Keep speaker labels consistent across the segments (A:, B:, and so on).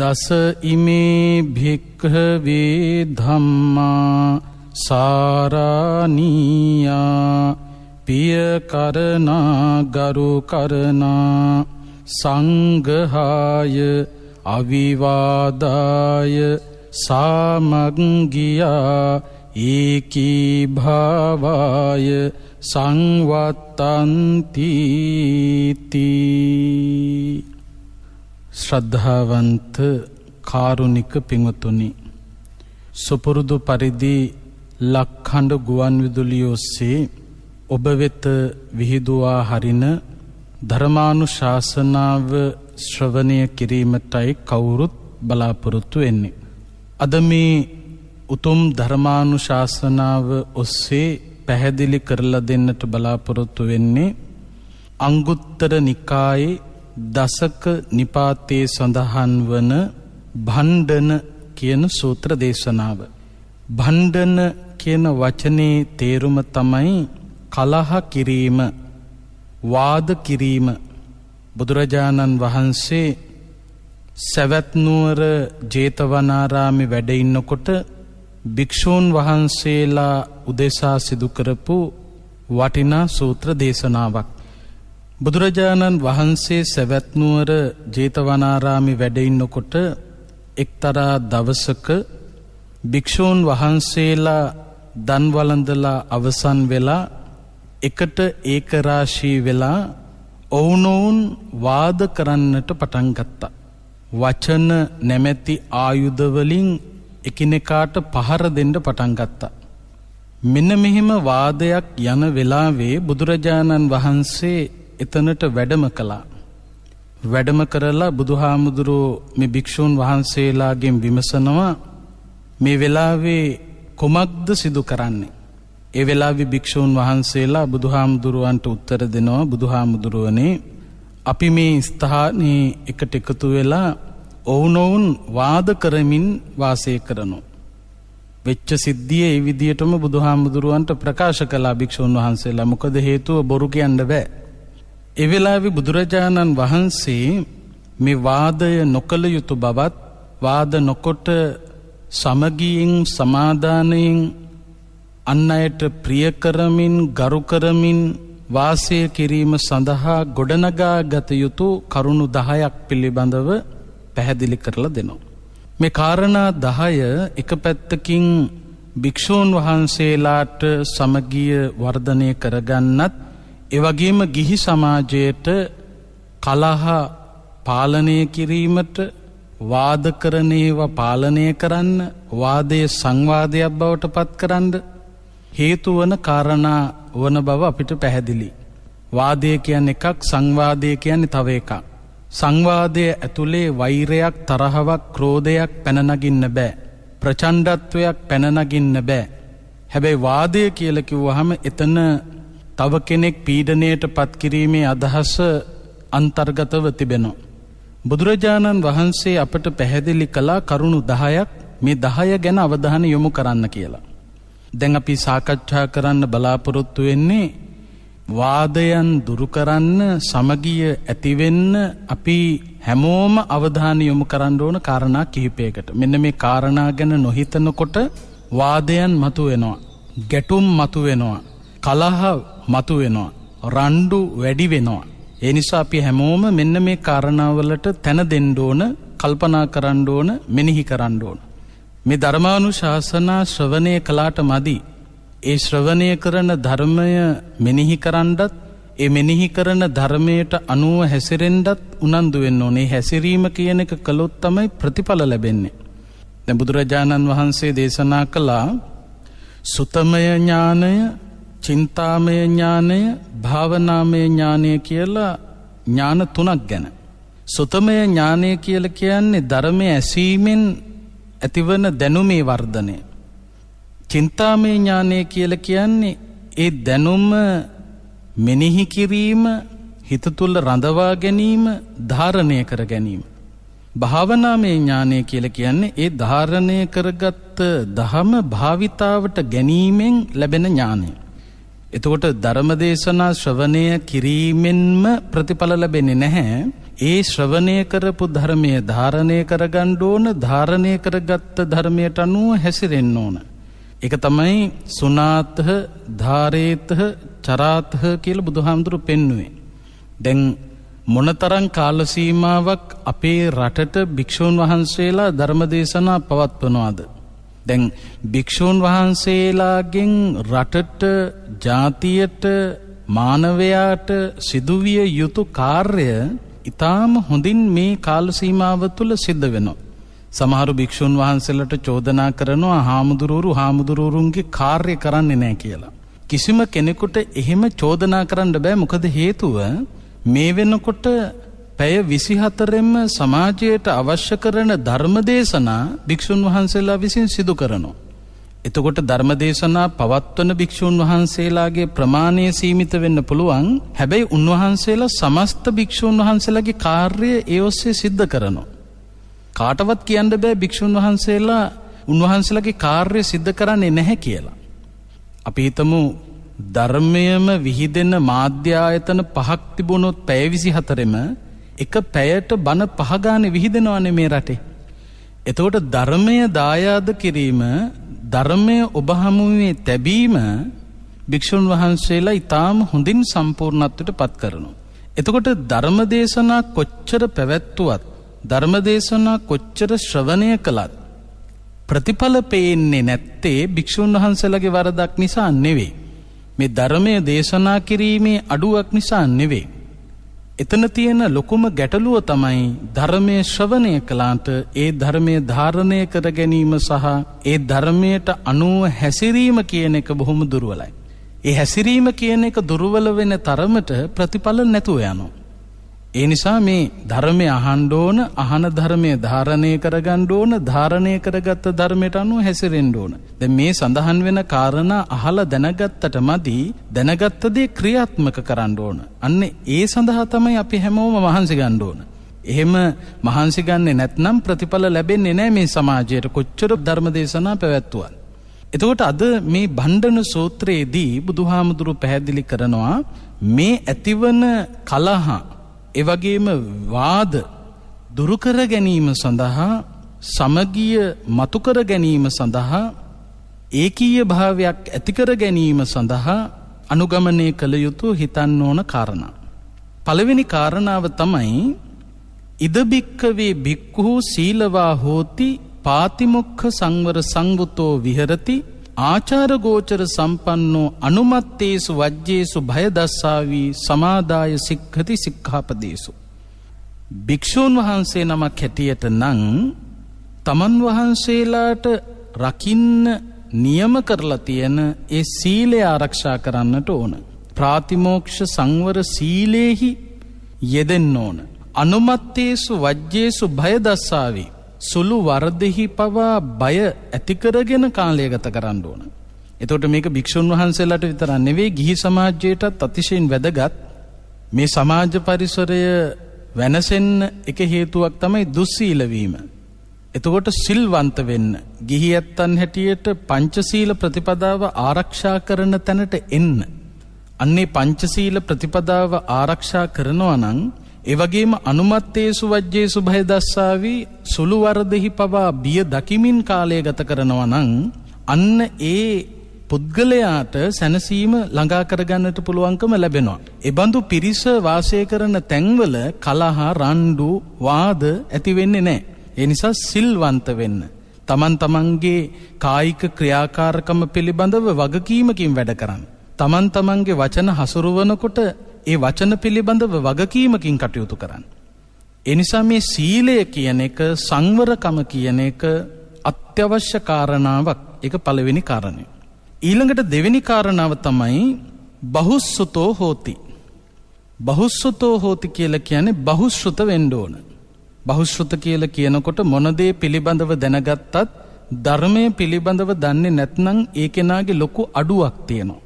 A: දස ඉමේ භික්හවේ ධම්මා සාරානීයා පියකරනා ගරු කරනා සංගහාය අවිවාදාය සාමගගියා ඒකීභාවාය සංවත්තන්තීතිී ශ්‍රද්ධාවන්ත කාරුණික පිංවතුනි. සුපුරුදු පරිදි ලක්හඬ ගුවන් විදුලියෝස්සේ ඔබ වෙත විහිදුවා හරින ධර්මානු ශාසනාව ශ්‍රවණය කිරීමටයි කවුරුත් බලාපොරොත්තු වෙන්නේ. අද මේ උතුම් ධර්මානු ශාසනාව ඔස්සේ පැහැදිලි කරලා දෙන්නට බලාපොරොත්තු වෙන්නේ අංගුත්තර නිකායේ දසක නිපාතයේ සඳහන් වන භණ්ඩන කියන සූත්‍ර දේශනාව. භණ්ඩන කියන වචනේ තේරුම තමයි කලහ කිරීම වාද කිරීම බුදුරජාණන් වහන්සේ සැවැත්නුවර ජේතවනාරාමි වැඩඉන්නකොට භික්‍ෂූන් වහන්සේලා උදෙසා සිදුකරපු වටිනා සූත්‍ර දේශනාවක්. බුදුරජාණන් වහන්සේ සැවැත්නුවර ජේතවනාරාමි වැඩඉන්නකොට එක්තරා දවසක භික්‍ෂූන් වහන්සේලා දන්වලඳලා අවසන් වෙලා එකට ඒකරාශී වෙලා ඔවුනොවුන් වාද කරන්නට පටන්ගත්තා. වචන නැමැති ආයුධවලින් එකිනෙකාට පහර දෙන්න පටන්ගත්තා. මෙන්න මෙහෙම වාදයක් යන වෙලාවේ බුදුරජාණන් වහන්සේ එතනට වැඩම කළා. වැඩම කරලා බුදුහාමුදුරුවෝ මේ භික්‍ෂූන් වහන්සේලාගෙන් විමසනවා මේ වෙලාවේ කොමක්ද සිදු කරන්නේ. ඒ වෙලාවි භික්‍ෂූන් වහන්සේලා බුදුහාමුදුරුවන්ට උත්තර දෙනවා බුදුහාමුදුරුවනේ අපි මේ ස්ථානයේ එකට එකතු වෙලා ඔවුනොවුන් වාද කරමින් වාසය කරනවා. වෙච්ච සිද්ධිය ඒ විදියටම බුදුහාමුදුරුවන්ට ප්‍රකාශ කලා භික්‍ෂූන් වහන්සේලා මොකද හේතුව බොරු කියන්න බෑ. එවෙලාවෙ බුදුරජාණන් වහන්සේ මේ වාදය නොකළ යුතු බවත් වාද නොකොට සමගියෙන් සමාධානයෙන් අන් අයට ප්‍රියකරමින් ගරුකරමින් වාසය කිරීම සඳහා ගොඩනගා ගත යුතු කරුණු දහයක් පිළිබඳව පැහැදිලි කරලා දෙනවා. මේ කාරණා දහය එක පැත්තකින් භික්‍ෂූන් වහන්සේලාට සමගිය වර්ධනය කරගන්නත් එවගේම ගිහි සමාජයට කලහ පාලනය කිරීමට වාදකරණයව පාලනය කරන්න වාදය සංවාදයක් බවට පත් කරන්න හේතුවන කාරණා වන බව අපිට පැහැදිලි. වාදය කියන්න එකක් සංවාදය කියන්න තව එකක්. සංවාදය ඇතුළේ වෛරයක් තරහවක් ක්‍රෝධයක් පැනනගින්න බෑ. ප්‍රචණ්ඩත්වයක් පැනනගින්න බෑ. හැබැයි වාදය කියලකිව්වහම එතන තව කෙනෙක් පීඩනයට පත්කිරීමේ අදහස අන්තර්ගතව තිබෙනවා. බුදුරජාණන් වහන්සේ අපට පැහැදිලි කලා කරුණු දහයක් මේ දහය ගැන අවධාන යොමු කරන්න කියලා. දැන් අපි සාකච්ඡා කරන්න බලාපොරොත්තු වෙන්නේ වාදයන් දුරුකරන්න සමගිය ඇතිවෙන්න අපි හැමෝම අවධාන යොමු කරන්න ඕන කාරණා කිහිපයකට. මෙන්න මේ කාරණා ගැන නොහිතනකොට වාදයන් මතු වෙනවා. ගැටුම් මතු වෙනවා. කලහ මතු වෙනවා. රණ්ඩු වැඩි වෙනවා. ඒ නිසා අපි හැමෝම මෙන්න මේ කාරණාවලට තැන දෙන්න ඕන කල්පනා කරන්න ඕන මෙනෙහි කරන්න ඕන. මේ ධර්මානු ශාසනා ශ්‍රවණය කලාට මදි. ඒ ශ්‍රවණය කරන ධර්මය මෙනෙහි කරන්නත් ඒ මෙනෙහි කරන ධර්මයට අනුව හැසිරෙන්ඩත් උනන්දු වෙන්න ඕනේ හැසිරීම කියන එක කළොත් තමයි ප්‍රතිඵල ලැබෙන්නේ. දැ බුදුරජාණන් වහන්සේ දේශනා කළා සුතමය ඥානය චින්තාමය ඥානය භාවනාමය ඥානය කියලා ඥාන තුනක් ගැන. සුතමය ඥානය කියල කියන්නේ ධර්මය ඇසීමෙන් ඇතිවන දැනුමේ වර්ධනය. චින්තාමය ඥානය කියල කියන්නේ ඒ දැනුම මෙනෙහි කිරීම හිත තුල්ල රඳවා ගැනීම ධාරණය කර ගැනීම. භාවනාමය ඥානය කියල කියන්නේ ඒ ධාරණය කරගත්ත දහම භාවිතාවට ගැනීමෙන් ලැබෙන ඥානය. එතකොට ධර්මදේශනා ශ්‍රවණය කිරීමෙන්ම ප්‍රතිඵල ලැබෙන්නේ නැහැ. ඒ ශ්‍රවණය කරපු ධර්මය ධාරණය කරගන්න ඕන ධාරණය කරගත්ත ධර්මයට අනුව හැසිරෙන්න ඕන. ඒක තමයි සුනාතහ ධාරේතහ චරාතහ කියලා බුදුහාමුදුරු පෙන්වුවේ. දැන් මොනතරම් කාල සීමාවක් අපේ රටට භික්ෂුන් වහන්සේලා ධර්මදේශනා පවත්වනවාද? දැන් භික්ෂූන් වහන්සේලාගෙන් රටට ජාතියට මානවයාට සිදුවිය යුතු කාර්ය ඉතාම හොඳින් මේ කාල සීමාව තුළ සිද්ධ වෙනවා. සමහරු භික්‍ෂූන් වහන්සේලට චෝදනා කරනවා හාමුදුරුවරු හාමුදුරුවරුන්ගේ කාර්ය කරන්නේ නෑ කියලා. කිසිම කෙනෙකුට එහෙම චෝදනා කරන්න බෑ මොකද හේතුව මේ වෙනකොට පැය විසිහතරෙම සමාජයට අවශ්‍ය කරන ධර්මදේශනා භික්‍ෂූන් වහන්සේලා විසින් සිදු කරනවා. එතකොට ධර්මදේශනා පවත්වන භික්‍ෂූන් වහන්සේලාගේ ප්‍රමාණය සීමිත වෙන්න පුළුවන් හැබැයි උන්වහන්සේලා සමස්ත භික්‍ෂූන් වහන්සේලාගේ කාර්ය ඒ ඔස්සේ සිද්ධ කරනවා. කාටවත් කියන්න බෑ භික්‍ෂූන් වහන්සේලා උන්වහන්සේලගේ කාර්ය සිද්ධ කරන්නේ නැහැ කියලා. අපි හිතමු ධර්මයම විහිදෙන මාධ්‍යායතන පහක් තිබුණොත් පැයවිසි හතරෙම එක පැයට බණ පහගාන විහිදෙනවානේ මේ රටේ. එතකොට ධර්මය දායාද කිරීම ධර්මය ඔබහමුවේ තැබීම භික්‍ෂූන් වහන්සේලා ඉතාම හොඳින් සම්පූර්ණත්වට පත් කරනු. එතකොට ධර්මදේශනා කොච්චර පැවැත්තුවත් ධර්මදේශනා කොච්චර ශ්‍රවණය කළත්. ප්‍රතිඵල පේන්නේ නැත්තේ භික්‍ෂූන් වහන්සලගේ වරදක් නිසා නෙවේ. මේ ධර්මය දේශනා කිරීමේ අඩුවක් නිසා නෙවේ. එතන තියෙන ලොකුම ගැටලුව තමයි ධර්මය ශ්‍රවණය කලාන්ට ඒ ධර්මය ධාරණය කර ගැනීම සහ ඒ ධර්මයට අනුව හැසිරීම කියන එක බොහොම දුරුවලයි. ඒ හැසිරීම කියන එක දුරුවල වෙන තරමට ප්‍රතිඵල නැතුව යනවා. ඒ නිසා මේ ධර්මය අහන්ඩ ඕන අහන ධර්මය ධාරණය කරගණ්ඩ ඕන ධාරණය කරගත්ත ධර්මයට අනුව හැසිරෙන්ඩ ඕන. ද මේ සඳහන් වෙන කාරණ අහල දැනගත්තට මදී දැනගත්තදේ ක්‍රියාත්මක කරන්න ඕන. අන්න ඒ සඳහා තමයි අපි හැමෝම වහන්සි ගණ්ඩ ඕන. එහෙම මහන්සි ගන්නේ නැත්නම් ප්‍රතිඵල ලැබෙන්නේ නෑ මේ සමාජයට කොච්චර ධර්ම දේශනා පැවැත්තුවන්. එතකොට අද මේ බණ්ඩන සූත්‍රයේදී බුදුහාමුදුරු පැහැදිලි කරනවා මේ ඇතිවන කලහා එවගේම වාද දුරුකර ගැනීම සඳහා සමගිය මතුකර ගැනීම සඳහා ඒකීය භාවයක් ඇතිකර ගැනීම සඳහා අනුගමනය කළ යුතු හිතන්න ඕන කාරණ. පළවෙනි කාරණාව තමයි ඉදභික්කවේ භික්කුහු සීලවා හෝති පාතිමොක්ක සංවර සංගුතෝ විහරති ආචාරගෝචර සම්පන්නෝ අනුමත්තේසු වජ්‍යේසු භයදස්සාවී සමාදාය සික්හති සික්ඛාපදේසු. භික්‍ෂූන් වහන්සේ නමක් හැටියට නං තමන් වහන්සේලාට රකින්න නියම කරලා තියෙන ඒ සීලය ආරක්ෂා කරන්නට ඕන. ප්‍රාතිමෝක්ෂ සංවර සීලේහි යෙදෙන්න ඕන. අනුමත්තේසු වජ්‍යේසු භයදස්සාවී සුළු වර්දෙහි පවා බය ඇතිකරගෙන කාලය ගත කරන්න ඕන. එතොට මේක භික්‍ෂූන් වහන්සේලට විතරන්න නෙවේ ගිහි සමාජයටත් අතිශයෙන් වැදගත් මේ සමාජ පරිසරය වෙනසෙන් එක හේතුවක් තමයි දුස්සීලවීම. එතකොට සිල්වන්ත වෙන්න ගිහි ඇත්තන් හැටියට පංචසීල ප්‍රතිපදාව ආරක්ෂා කරන තැනට එන්න. අන්නේ පංචසීල ප්‍රතිපදාව ආරක්ෂා කරනවා නං එවගේම අනුමත්තේසු වජ්ජේසු භයදස්සාවී සුළුවර්දෙහි පවා බිය දකිමින් කාලය ගත කරනවා නං අන්න ඒ පුද්ගලයාට සැනසීම ළඟා කරගන්නට පුළුවන්කම ලැබෙනවා. එබඳු පිරිස වාසය කරන තැන්වල කලහා රණ්ඩු වාද ඇති වෙන්නේ නැහැ. ඒ නිසා සිල්වන්ත වෙන්න. තමන් තමන්ගේ කායික ක්‍රියාකාරකම පිළිබඳව වගකීමකින් වැඩ කරන්න. තමන් තමන්ගේ වචන හසුරුවනකොට ඒ වචන පිළිබඳව වගකීමකින් කටයුතු කරන්න. එනිසා මේ සීලය කියන එක සංවරකම කියන එක අත්‍යවශ්‍ය කාරණාවක් එක පළවෙනි කාරණය. ඊළඟට දෙවෙනි කාරණාව තමයි බහුස්සුතෝ හෝති. බහුස්සුතෝ හෝති කියල කියන්නේ බහුශ්ෘත වෙන්ඩ ඕන. බහුශ්ෘත කියල කියනකොට මොනදේ පිළිබඳව දැනගත්තත් ධර්මය පිළිබඳව දන්නේ නැත්නං ඒ කෙනාගේ ලොකු අඩුවක් තියෙනවා.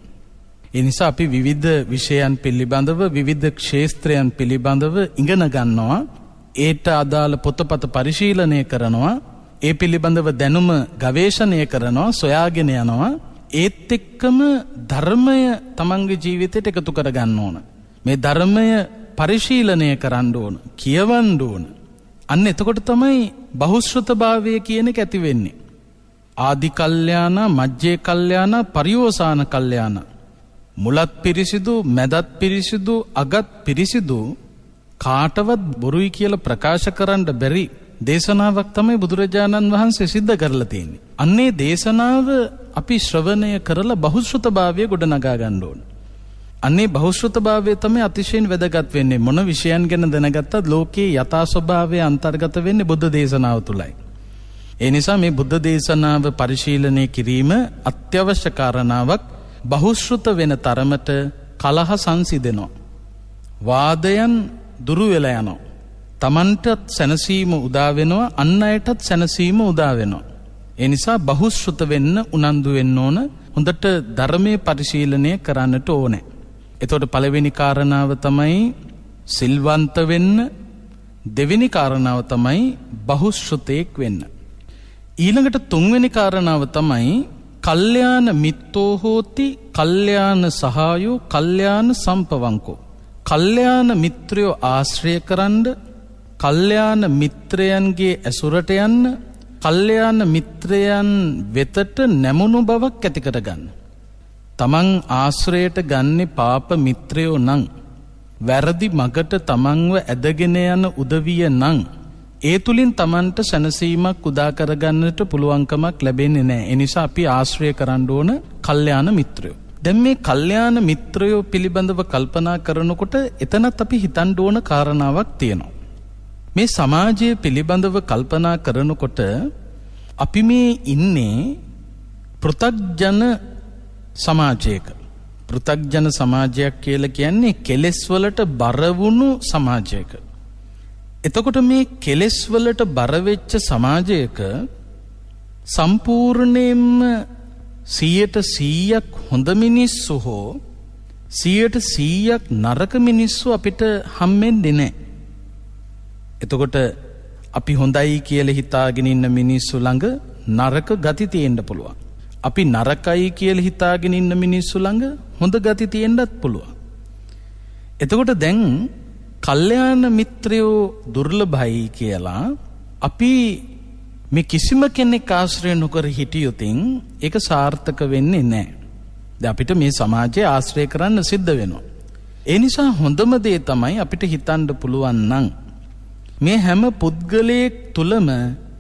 A: එනිසා අපි විවිධ විෂයන් පිළිබඳව විවිධ ක්ෂේත්‍රයන් පිළිබඳව ඉගෙන ගන්නවා. ඒට අදාළ පොතපත පරිශීලනය කරනවා. ඒ පිළිබඳව දැනුම ගවේෂණය කරනවා සොයාගෙන යනවා. ඒත් එක්කම ධර්මය තමන්ගේ ජීවිතයට එකතු කරගන්න ඕන. මේ ධර්මය පරිශීලනය කරන්න ඕන කියවන්න ඕන. අන්න එතකොට තමයි බහුශ්‍රතභාවය කියන එක ඇතිවෙන්නේ. ආධිකල්්‍යයාන මජ්්‍යය කල්්‍යයාන පරිියෝසාන කල්්‍යයානා. මුලත් පිරිසිදු මැදත් පිරිසිදු අගත් පිරිසිදු කාටවත් බොරුයි කියල ප්‍රකාශ කරන්න බැරි දේශනාවක් තමයි බුදුරජාණන් වහන්සේ සිද්ධ කරලා තියෙන්නේ. අන්නේ දේශනාව අපි ශ්‍රවණය කරලා බහුශ්‍රතභාවය ගොඩනගා ගන්න ඕන. අන්නේ බහුශ්‍රතභාවය තමයි අතිශයින් වැදගත් වෙන්නේ මොන විෂයන් ගැන දැනගත්තත් ලෝකයේ යථා ස්වභාවය අන්තර්ගත වෙන්නේ බුද්ධ දේශනාව තුලයි. ඒ නිසා මේ බුද්ධ දේශනාව පරිශීලනය කිරීම අත්‍යවශ්‍ය කාරණාවක්. බහුෂෘත වෙන තරමට කලහ සංසිදෙනවා. වාදයන් දුරුවෙලා යනෝ. තමන්ටත් සැනසීම උදාවෙනවා අන්න අයටත් සැනසීම උදාවෙනවා. එනිසා බහුෂෘත වෙන්න උනන්දු වෙන්න ඕන හොඳට ධර්මය පරිශීලනය කරන්නට ඕනෑ. එතොට පළවෙනි කාරණාව තමයි සිල්වන්ත වෙන්න දෙවෙනි කාරණාව තමයි බහුෂෘතයෙක් වෙන්න. ඊළඟට තුන්වෙනි කාරණාව තමයි කල්්‍යයාන මිත්තෝ හෝති කල්්‍යයාන සහායු කල්්‍යයාන සම්පවංකෝ. කල්්‍යයාන මිත්‍රයෝ ආශ්‍රය කරන්ඩ කල්්‍යයාන මිත්‍රයන්ගේ ඇසුරට යන්න කල්්‍යයාන මිත්‍රයන් වෙතට නැමුණු බවක් ඇතිකට ගන්න. තමන් ආශ්‍රයට ගන්නේ පාප මිත්‍රයෝ නං. වැරදි මගට තමන්ව ඇදගෙන යන උදවිය නං. ඒ තුළින් තමන්ට සැනසීමක් උදාකරගන්නට පුළුවන්කමක් ලැබෙන්නේ නෑ එනිසා අපි ආශ්‍රය කරන්න ඕන කල්්‍යයාන මිත්‍රයෝ. දැම් මේ කල්්‍යයාන මිත්‍රයෝ පිළිබඳව කල්පනා කරනකොට එතනත් අපි හිතන් ඕන කාරණාවක් තියෙනවා. මේ සමාජය පිළිබඳව කල්පනා කරනකොට අපි මේ ඉන්නේ පෘතක්ජන සමාජයක. පෘතක්ජන සමාජයක් කියල කියන්නේ කෙලෙස්වලට බරවුණු සමාජයක. එතකොට මේ කෙලෙස් වලට බරවෙච්ච සමාජයක සම්පූර්ණයෙන්ම 100%ක් හොඳ මිනිස්සු හෝ 100%ක් නරක මිනිස්සු අපිට හම්බෙන්නේ නැහැ. එතකොට අපි හොඳයි කියලා හිතාගෙන ඉන්න මිනිස්සු ළඟ නරක ගති තියෙන්න පුළුවන්. අපි නරකයි කියලා හිතාගෙන ඉන්න මිනිස්සු ළඟ හොඳ ගති තියෙන්නත් පුළුවන්. එතකොට දැන් කල්්‍යයාන මිත්‍රයෝ දුර්ලභයි කියලා අපි මේ කිසිම කෙනෙක් ආශ්‍රය නොකර හිටියුතින් එක සාර්ථක වෙන්නේ නෑ. ද අපිට මේ සමාජය ආශ්‍රය කරන්න සිද්ධ වෙනවා. ඒ නිසා හොඳම දේ තමයි අපිට හිතන්ඩ පුළුවන් නං. මේ හැම පුද්ගලයෙක් තුළම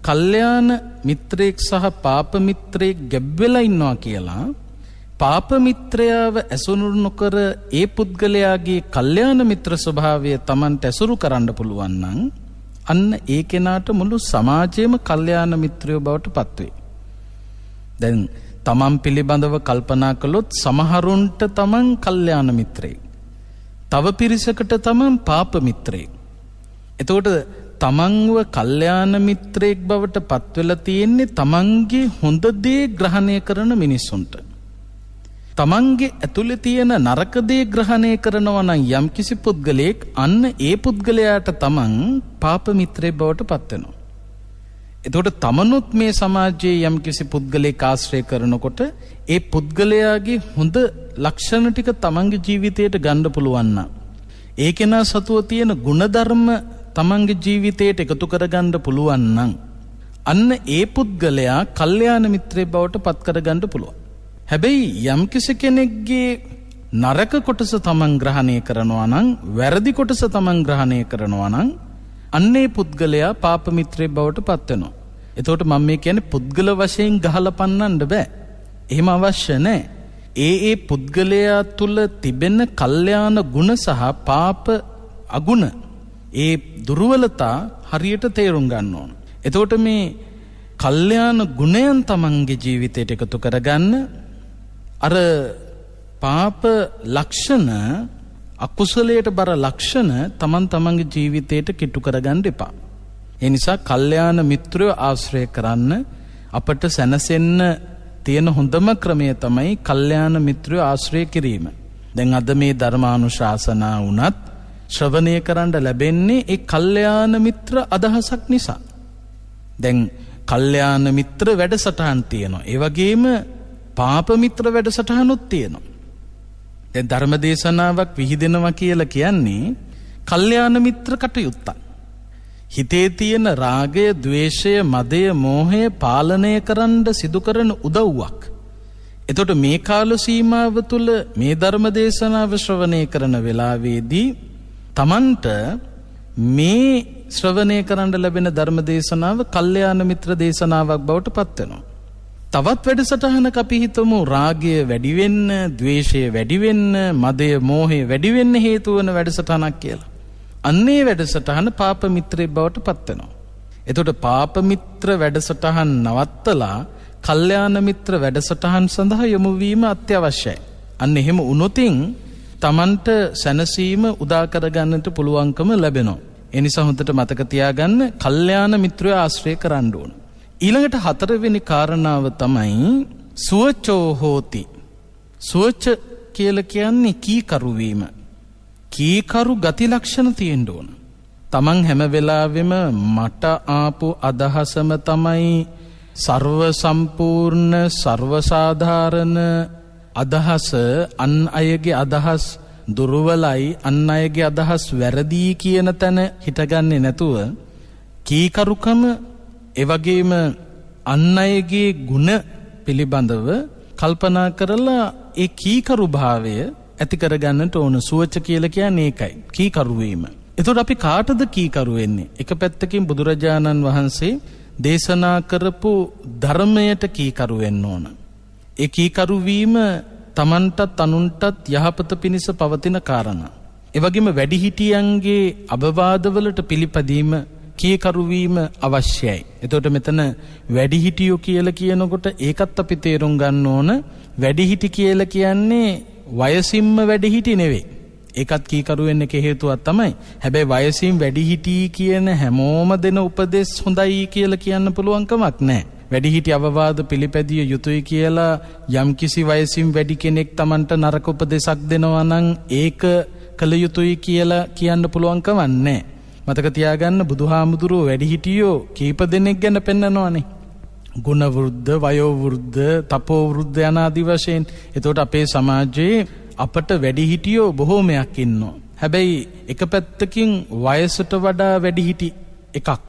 A: කල්්‍යයාන මිත්‍රයෙක් සහ පාපමිත්‍රයෙක් ගැබ්වෙලා ඉන්නවා කියලා පාපමිත්‍රයාව ඇසුනුරු නොකර ඒ පුද්ගලයාගේ කල්්‍යයාන මිත්‍ර ස්වභාවය තමන්ට ඇසුරු කරන්න පුළුවන්නන් අන්න ඒ කෙනාට මුළු සමාජයම කල්්‍යයාන මිත්‍රයෝ බවට පත්වේ. දැන් තමන් පිළිබඳව කල්පනා කළොත් සමහරුන්ට තමන් කල්්‍යයාන මිත්‍රයෙක්. තව පිරිසකට තමන් පාපමිත්‍රයෙක්. එතකොට තමන්ව කල්්‍යයාන මිත්‍රයෙක් බවට පත්වෙල තියෙන්නේ තමන්ගේ හොඳදේ ග්‍රහණය කරන මිනිස්සුන්ට. තමන්ගේ ඇතුළෙ තියෙන නරකදේ ග්‍රහණය කරනවනම් යම් කිසි පුද්ගලයෙක් අන්න ඒ පුද්ගලයාට තමන් පාපමිත්‍රය බවට පත්වෙනවා. එතකොට තමනුත් මේ සමාජයේ යම් කිසි පුද්ගලය කාශ්‍රය කරනකොට ඒ පුද්ගලයාගේ හොඳ ලක්ෂණ ටික තමන්ගේ ජීවිතයට ගණ්ඩ පුළුවන්න. ඒ කෙනා සතුව තියෙන ගුණධර්ම තමන්ගේ ජීවිතයට එකතු කරගණ්ඩ පුළුවන්නං. අන්න ඒ පුද්ගලයා කල්්‍යයාන මිත්‍රය බවට පත්කරගණ්ඩ පුළුවන්. හැබැයි යම්කිසි කෙනෙක්ගේ නරක කොටස තමන් ග්‍රහණය කරනවා නම් වැරදි කොටස තමන් ග්‍රහණය කරනවා නම් අන්නේ පුද්ගලයා පාප මිත්‍රයෙක් බවට පත් වෙනවා. එතකොට මම මේ කියන්නේ පුද්ගල වශයෙන් ගහලා පන්නන්න බෑ. එහෙම අවශ්‍ය නැහැ. ඒ ඒ පුද්ගලයා තුල තිබෙන කල්යාණ ගුණ සහ පාප අගුණ ඒ දුර්වලතා හරියට තේරුම් ගන්න ඕන. එතකොට මේ කල්යාණ ගුණයන් තමන්ගේ ජීවිතයට එකතු කරගන්න අර පාප ලක්ෂණ අකුසලයට බර ලක්ෂණ තමන් තමන්ගේ ජීවිතයට කිට්ටු කරගන්න එපා. ඒ නිසා කල්යාණ මිත්‍රයෝ ආශ්‍රය කරන්න අපට සැනසෙන්න තියෙන හොඳම ක්‍රමය තමයි කල්යාණ මිත්‍රයෝ ආශ්‍රය කිරීම. දැන් අද මේ ධර්මානුශාසනා වුණත් ශ්‍රවණය කරන්න ලැබෙන්නේ ඒ කල්යාණ මිත්‍ර අදහසක් නිසා. දැන් කල්යාණ මිත්‍ර වැඩසටහන් තියෙනවා. ඒ වගේම පාපමිත්‍ර වැඩසටහනුත් තියෙනවා. දැ ධර්ම දේශනාවක් විහිදෙනවා කියලා කියන්නේ කල්්‍යයාන මිත්‍ර කටයුත්තන්. හිතේ තියෙන රාගය දවේශය මදය මෝහය පාලනය කරන්ඩ සිදුකරන උදව්වක්. එතොට මේ කාලු සීමාව තුළ මේ ධර්ම දේශනාව ශ්‍රවණය කරන වෙලාවේදී තමන්ට මේ ශ්‍රවණය කරන්න ලැබෙන ධර්ම දේශනාව කල්්‍යයාන මිත්‍ර දේශනාවක් බවට පත්වෙනවා. තවත් වැඩසටහනක අපි හිතමු රාගය වැඩි වෙන්න, ద్వේෂය වැඩි වෙන්න, මදය, මෝහය වැඩි වෙන්න හේතු වන වැඩසටහනක් කියලා. අන්නේ වැඩසටහන පාප මිත්‍රේ බවට පත් වෙනවා. එතකොට පාප මිත්‍ර වැඩසටහන් නවත්තලා කල්යාණ මිත්‍ර වැඩසටහන් සඳහා යොමු වීම අත්‍යවශ්‍යයි. අන්න එහෙම වුණොතින් Tamanට සැනසීම උදා කරගන්නට පුළුවන්කම ලැබෙනවා. ඒ නිසා හොඳට මතක තියාගන්න කල්යාණ මිත්‍රය ආශ්‍රය කරන්න ඕනේ. ඊළඟට හතරවෙනි කාරණාව තමයි සුවචෝහෝති සුවච කියල කියන්නේ කීකරුවීම කීකරු ගතිලක්ෂණ තියෙන්ට ඕන තමන් හැම වෙලාවෙම මට ආපු අදහසම තමයි සර්ව සම්පූර්ණ සර්වසාධාරණ අදහස අන් අයගේ අදහස් දුරුවලයි අන් අයගේ අදහස් වැරදී කියන තැන හිටගන්නේ නැතුව කීකරුකම එවගේම අන්න අයගේ ගුණ පිළිබඳව කල්පනා කරලා ඒ කීකරු භාවය ඇති කරගන්නට ඕන සුවච කියලා කියන්නේ ඒකයි කීකරුවීම. එතකොට අපි කාටද කීකරු වෙන්නේ? එක පැත්තකින් බුදුරජාණන් වහන්සේ දේශනා කරපු ධර්මයට කීකරු වෙන්න ඕන. ඒ කීකරු වීම Tamanටත් අනුන්ටත් යහපත පිණිස පවතින කාරණා. ඒ වගේම වැඩිහිටියන්ගේ අවවාදවලට පිළිපදීම කීකරුවීම අවශ්‍යයි. එතොට මෙතන වැඩිහිටියෝ කියල කියනකොට ඒකත් අපි තේරුම් ගන්න ඕන වැඩිහිටි කියල කියන්නේ වයසිම්ම වැඩිහිටි නෙවේ. එකත් කීකරුවෙන්න කෙහේතුවත් තමයි හැබැයි වයසිම් වැඩිහිටී කියන හැමෝම දෙන උපදෙස් හොඳයි කියල කියන්න පුළුවන්කමක් නෑ. වැඩිහිටි අවවාද පිළිපැදිය යුතුයි කියලා යම්කිසි වයසිම් වැඩි කෙනෙක් තමන්ට නරක උපදෙසක් දෙනවා නම් ඒක කළ යුතුයි කියලා කියන්න පුළුවන්කමන්නේ. මතක තියාගන්න බුදුහාමුදුරුව වැඩිහිටියෝ කීප දෙනෙක් ගැන පෙන්නනවානේ. ගුණවෘද්ධ, වයෝවෘද්ධ, තපෝවෘද්ධ යන ආදි වශයෙන්. එතකොට අපේ සමාජයේ අපට වැඩිහිටියෝ බොහෝමයක් ඉන්නවා. හැබැයි එක පැත්තකින් වයසට වඩා වැඩිහිටි එකක්.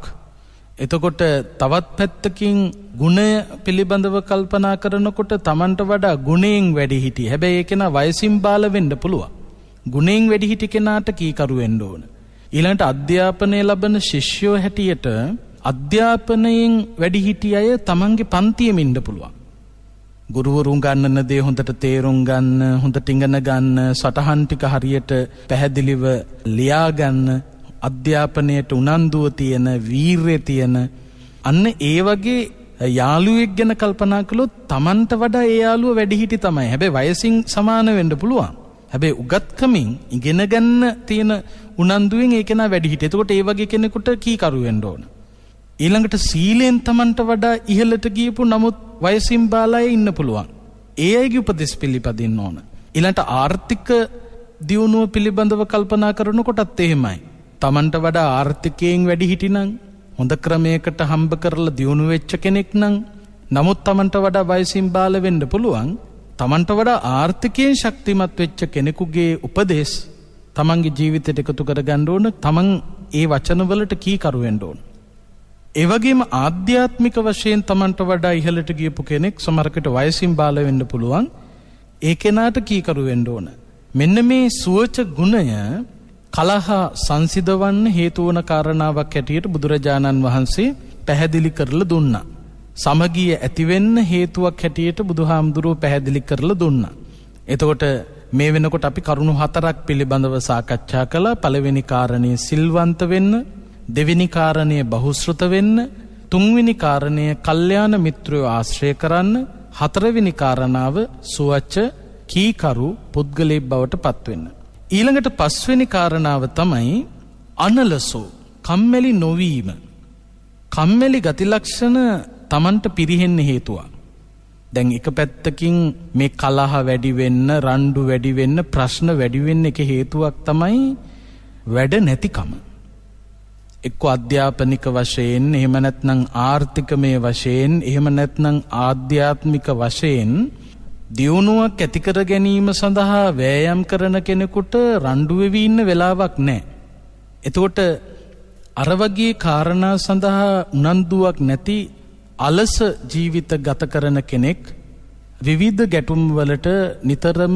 A: එතකොට තවත් පැත්තකින් ගුණය පිළිබඳව කල්පනා කරනකොට Tamanට වඩා ගුණයෙන් වැඩිහිටි. හැබැයි ඒකena වයසින් බාල වෙන්න පුළුවන්. ගුණයෙන් වැඩිහිටි කෙනාට කීකරු වෙන්න ඕනේ. ඊළඟට අධ්‍යාපනය ලබන ශිෂ්‍යෝ හැටියට අධ්‍යාපනයෙන් වැඩිහිටිය අය තමන්ගේ පන්තියෙම ඉන්න පුළුවන්. ගුරුවරුන් ගන්න දේ හොඳට තේරුම් ගන්න හොඳට ඉගෙන ගන්න සටහන් ටික හරියට පැහැදිලිව ලියා ගන්න අධ්‍යාපනයට උනන්දුව තියෙන වීරය තියෙන අන්න ඒ වගේ යාළුවෙක් ගැන කල්පනා කළොත් තමන්ට වඩා ඒ යාළුව වැඩිහිටි තමයි. හැබැයි වයසින් සමාන වෙන්න පුළුවන්. හැබැයි උගත්කමින් ඉගෙන ගන්න තියෙන උනන්දුවෙන් ඒ කෙනා වැඩි හිටිය. එතකොට ඒ වගේ කෙනෙකුට කීකරු වෙන්න ඕන. ඊළඟට සීලෙන් Tamanට වඩා ඉහළට ගියපු නමුත් වයසින් බාලයෙ ඉන්න පුළුවන්. ඒ අයගේ උපදෙස් පිළිපදින්න ඕන. ඊළඟට ආර්ථික දියුණුව පිළිබඳව කල්පනා කරනකොටත් එහෙමයි. Tamanට වඩා ආර්ථිකයෙන් වැඩි හිටිනම් හොඳ ක්‍රමයකට හම්බ කරලා දියුණු වෙච්ච කෙනෙක් නම් නමුත් Tamanට වඩා වයසින් බාල වෙන්න පුළුවන්. තමන්ට වඩා ආර්ථිකයෙන් ශක්තිමත් වෙච්ච කෙනෙකුගේ උපදේශ තමන්ගේ ජීවිතයට එකතු කර ගන්න ඕන තමන් ඒ වචනවලට කීකරුවෙන්ඩ ඕන. ඒවගේම ආධ්‍යාත්මික වශයෙන් තමන්ට වඩා ඉහලට ගියපු කෙනෙක් සමරකට වයසිම් බාලවෙන්න පුළුවන් ඒ කෙනාට කීකරුවෙන්ඩ ඕන. මෙන්න මේ සුවච ගුණය කලහා සංසිදවන්න හේතුවන කාරණාවක් හැටියට බුදුරජාණන් වහන්සේ පැහැදිලි කරල දුන්නා. සමගිය ඇතිවෙන්න හේතුවක් හැටියට බුදුහාමුදුරුව පැහැදිලි කරල දුන්න. එතකොට මේ වෙනකොට අපි කරුණු හතරක් පිළිබඳව සාකච්ඡා කළ පළවෙනි කාරණය සිල්වන්ත වෙන්න දෙවිනි කාරණය බහුස්ෘත වෙන්න තුන්විනි කාරණය කල්්‍යයාන මිත්‍රයෝ ආශ්‍රය කරන්න හතරවිනි කාරණාව සුවච්ච කීකරු පුද්ගලේ බවට පත්වෙන්න. ඊළඟට පස්වෙනි කාරණාව තමයි අනලසෝ කම්මැලි නොවීම. කම්මැලි ගතිලක්ෂණ තමන්ට පිරිහෙන්න හේතුවක්. දැන් එක පැත්තකින් මේ කලහ වැඩිවෙන්න රණ්ඩු වැඩිවෙන්න ප්‍රශ්න වැඩිවෙන්න එක හේතුවක් තමයි වැඩ නැතිකම. එක්ක අධ්‍යාපනික වශයෙන් එහෙම නැත්නං ආර්ථිකමය වශයෙන් එහෙම නැත්නං ආධ්‍යාත්මික වශයෙන් දියුණුවක් ඇතිකර ගැනීම සඳහා වෑයම් කරන කෙනෙකුට රණ්ඩුවවී ඉන්න වෙලාවක් නෑ. එතකොට අරවගේ කාරණා සඳහා උනන්දුවක් නැති අලස ජීවිත ගත කරන කෙනෙක් විවිධ ගැටුම්වලට නිතරම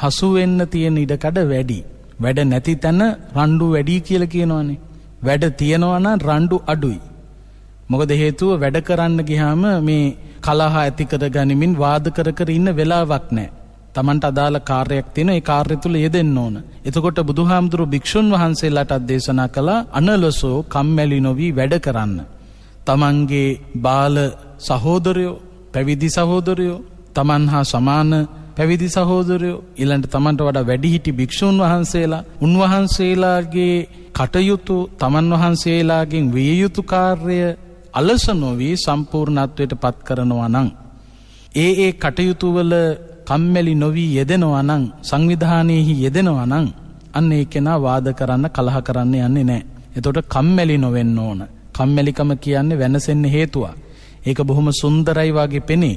A: හසුවෙන්න තියෙන ඉඩකඩ වැඩි. වැඩ නැති තැන රණ්ඩු වැඩි කියල කියනවානේ. වැඩ තියෙනවන රණ්ඩු අඩුයි. මොකද හේතුව වැඩ කරන්න ගිහාම මේ කලාහා ඇතිකර ගනිමින් වාද කර කර ඉන්න වෙලාවක් නෑ. තමන්ට අදාළ කාර්යක් තියෙන ඒ කාර්ය තුළ යෙදෙන්න ඕන. එතකොට බුදුහාමුදුරු භික්ෂුන් වහන්සේලාට අදේශනා කළා අනලසෝ කම්මැලි නොවී වැඩ කරන්න. තමන්ගේ බාල සහෝදරයෝ පැවිදි සහෝදරයෝ තමන් හා සමාන පැවිදි සහෝදරයෝ ඉළන්ට තමන්ට වඩා වැඩිහිටි භික්‍ෂූන් වහන්සේලා උන්වහන්සේලාගේ කටයුතු තමන් වහන්සේලාගෙන් විය යුතු කාර්ය අලස නොවී සම්පූර්ණත්වයට පත් කරනවා නං. ඒ ඒ කටයුතුවල කම්මැලි නොවී යෙදෙනවා නං සංවිධානයෙහි යෙදෙනවා නං අන්න ඒ කෙනා වාද කරන්න කලහ කරන්න යන්නේ නෑ. එතොට කම්මැලි නොවෙන්න ඕන. කම්මැලිකම කියන්නේ වෙනසෙන්න හේතුවා. ඒක බොහොම සුන්දරයි වගේ පෙනේ.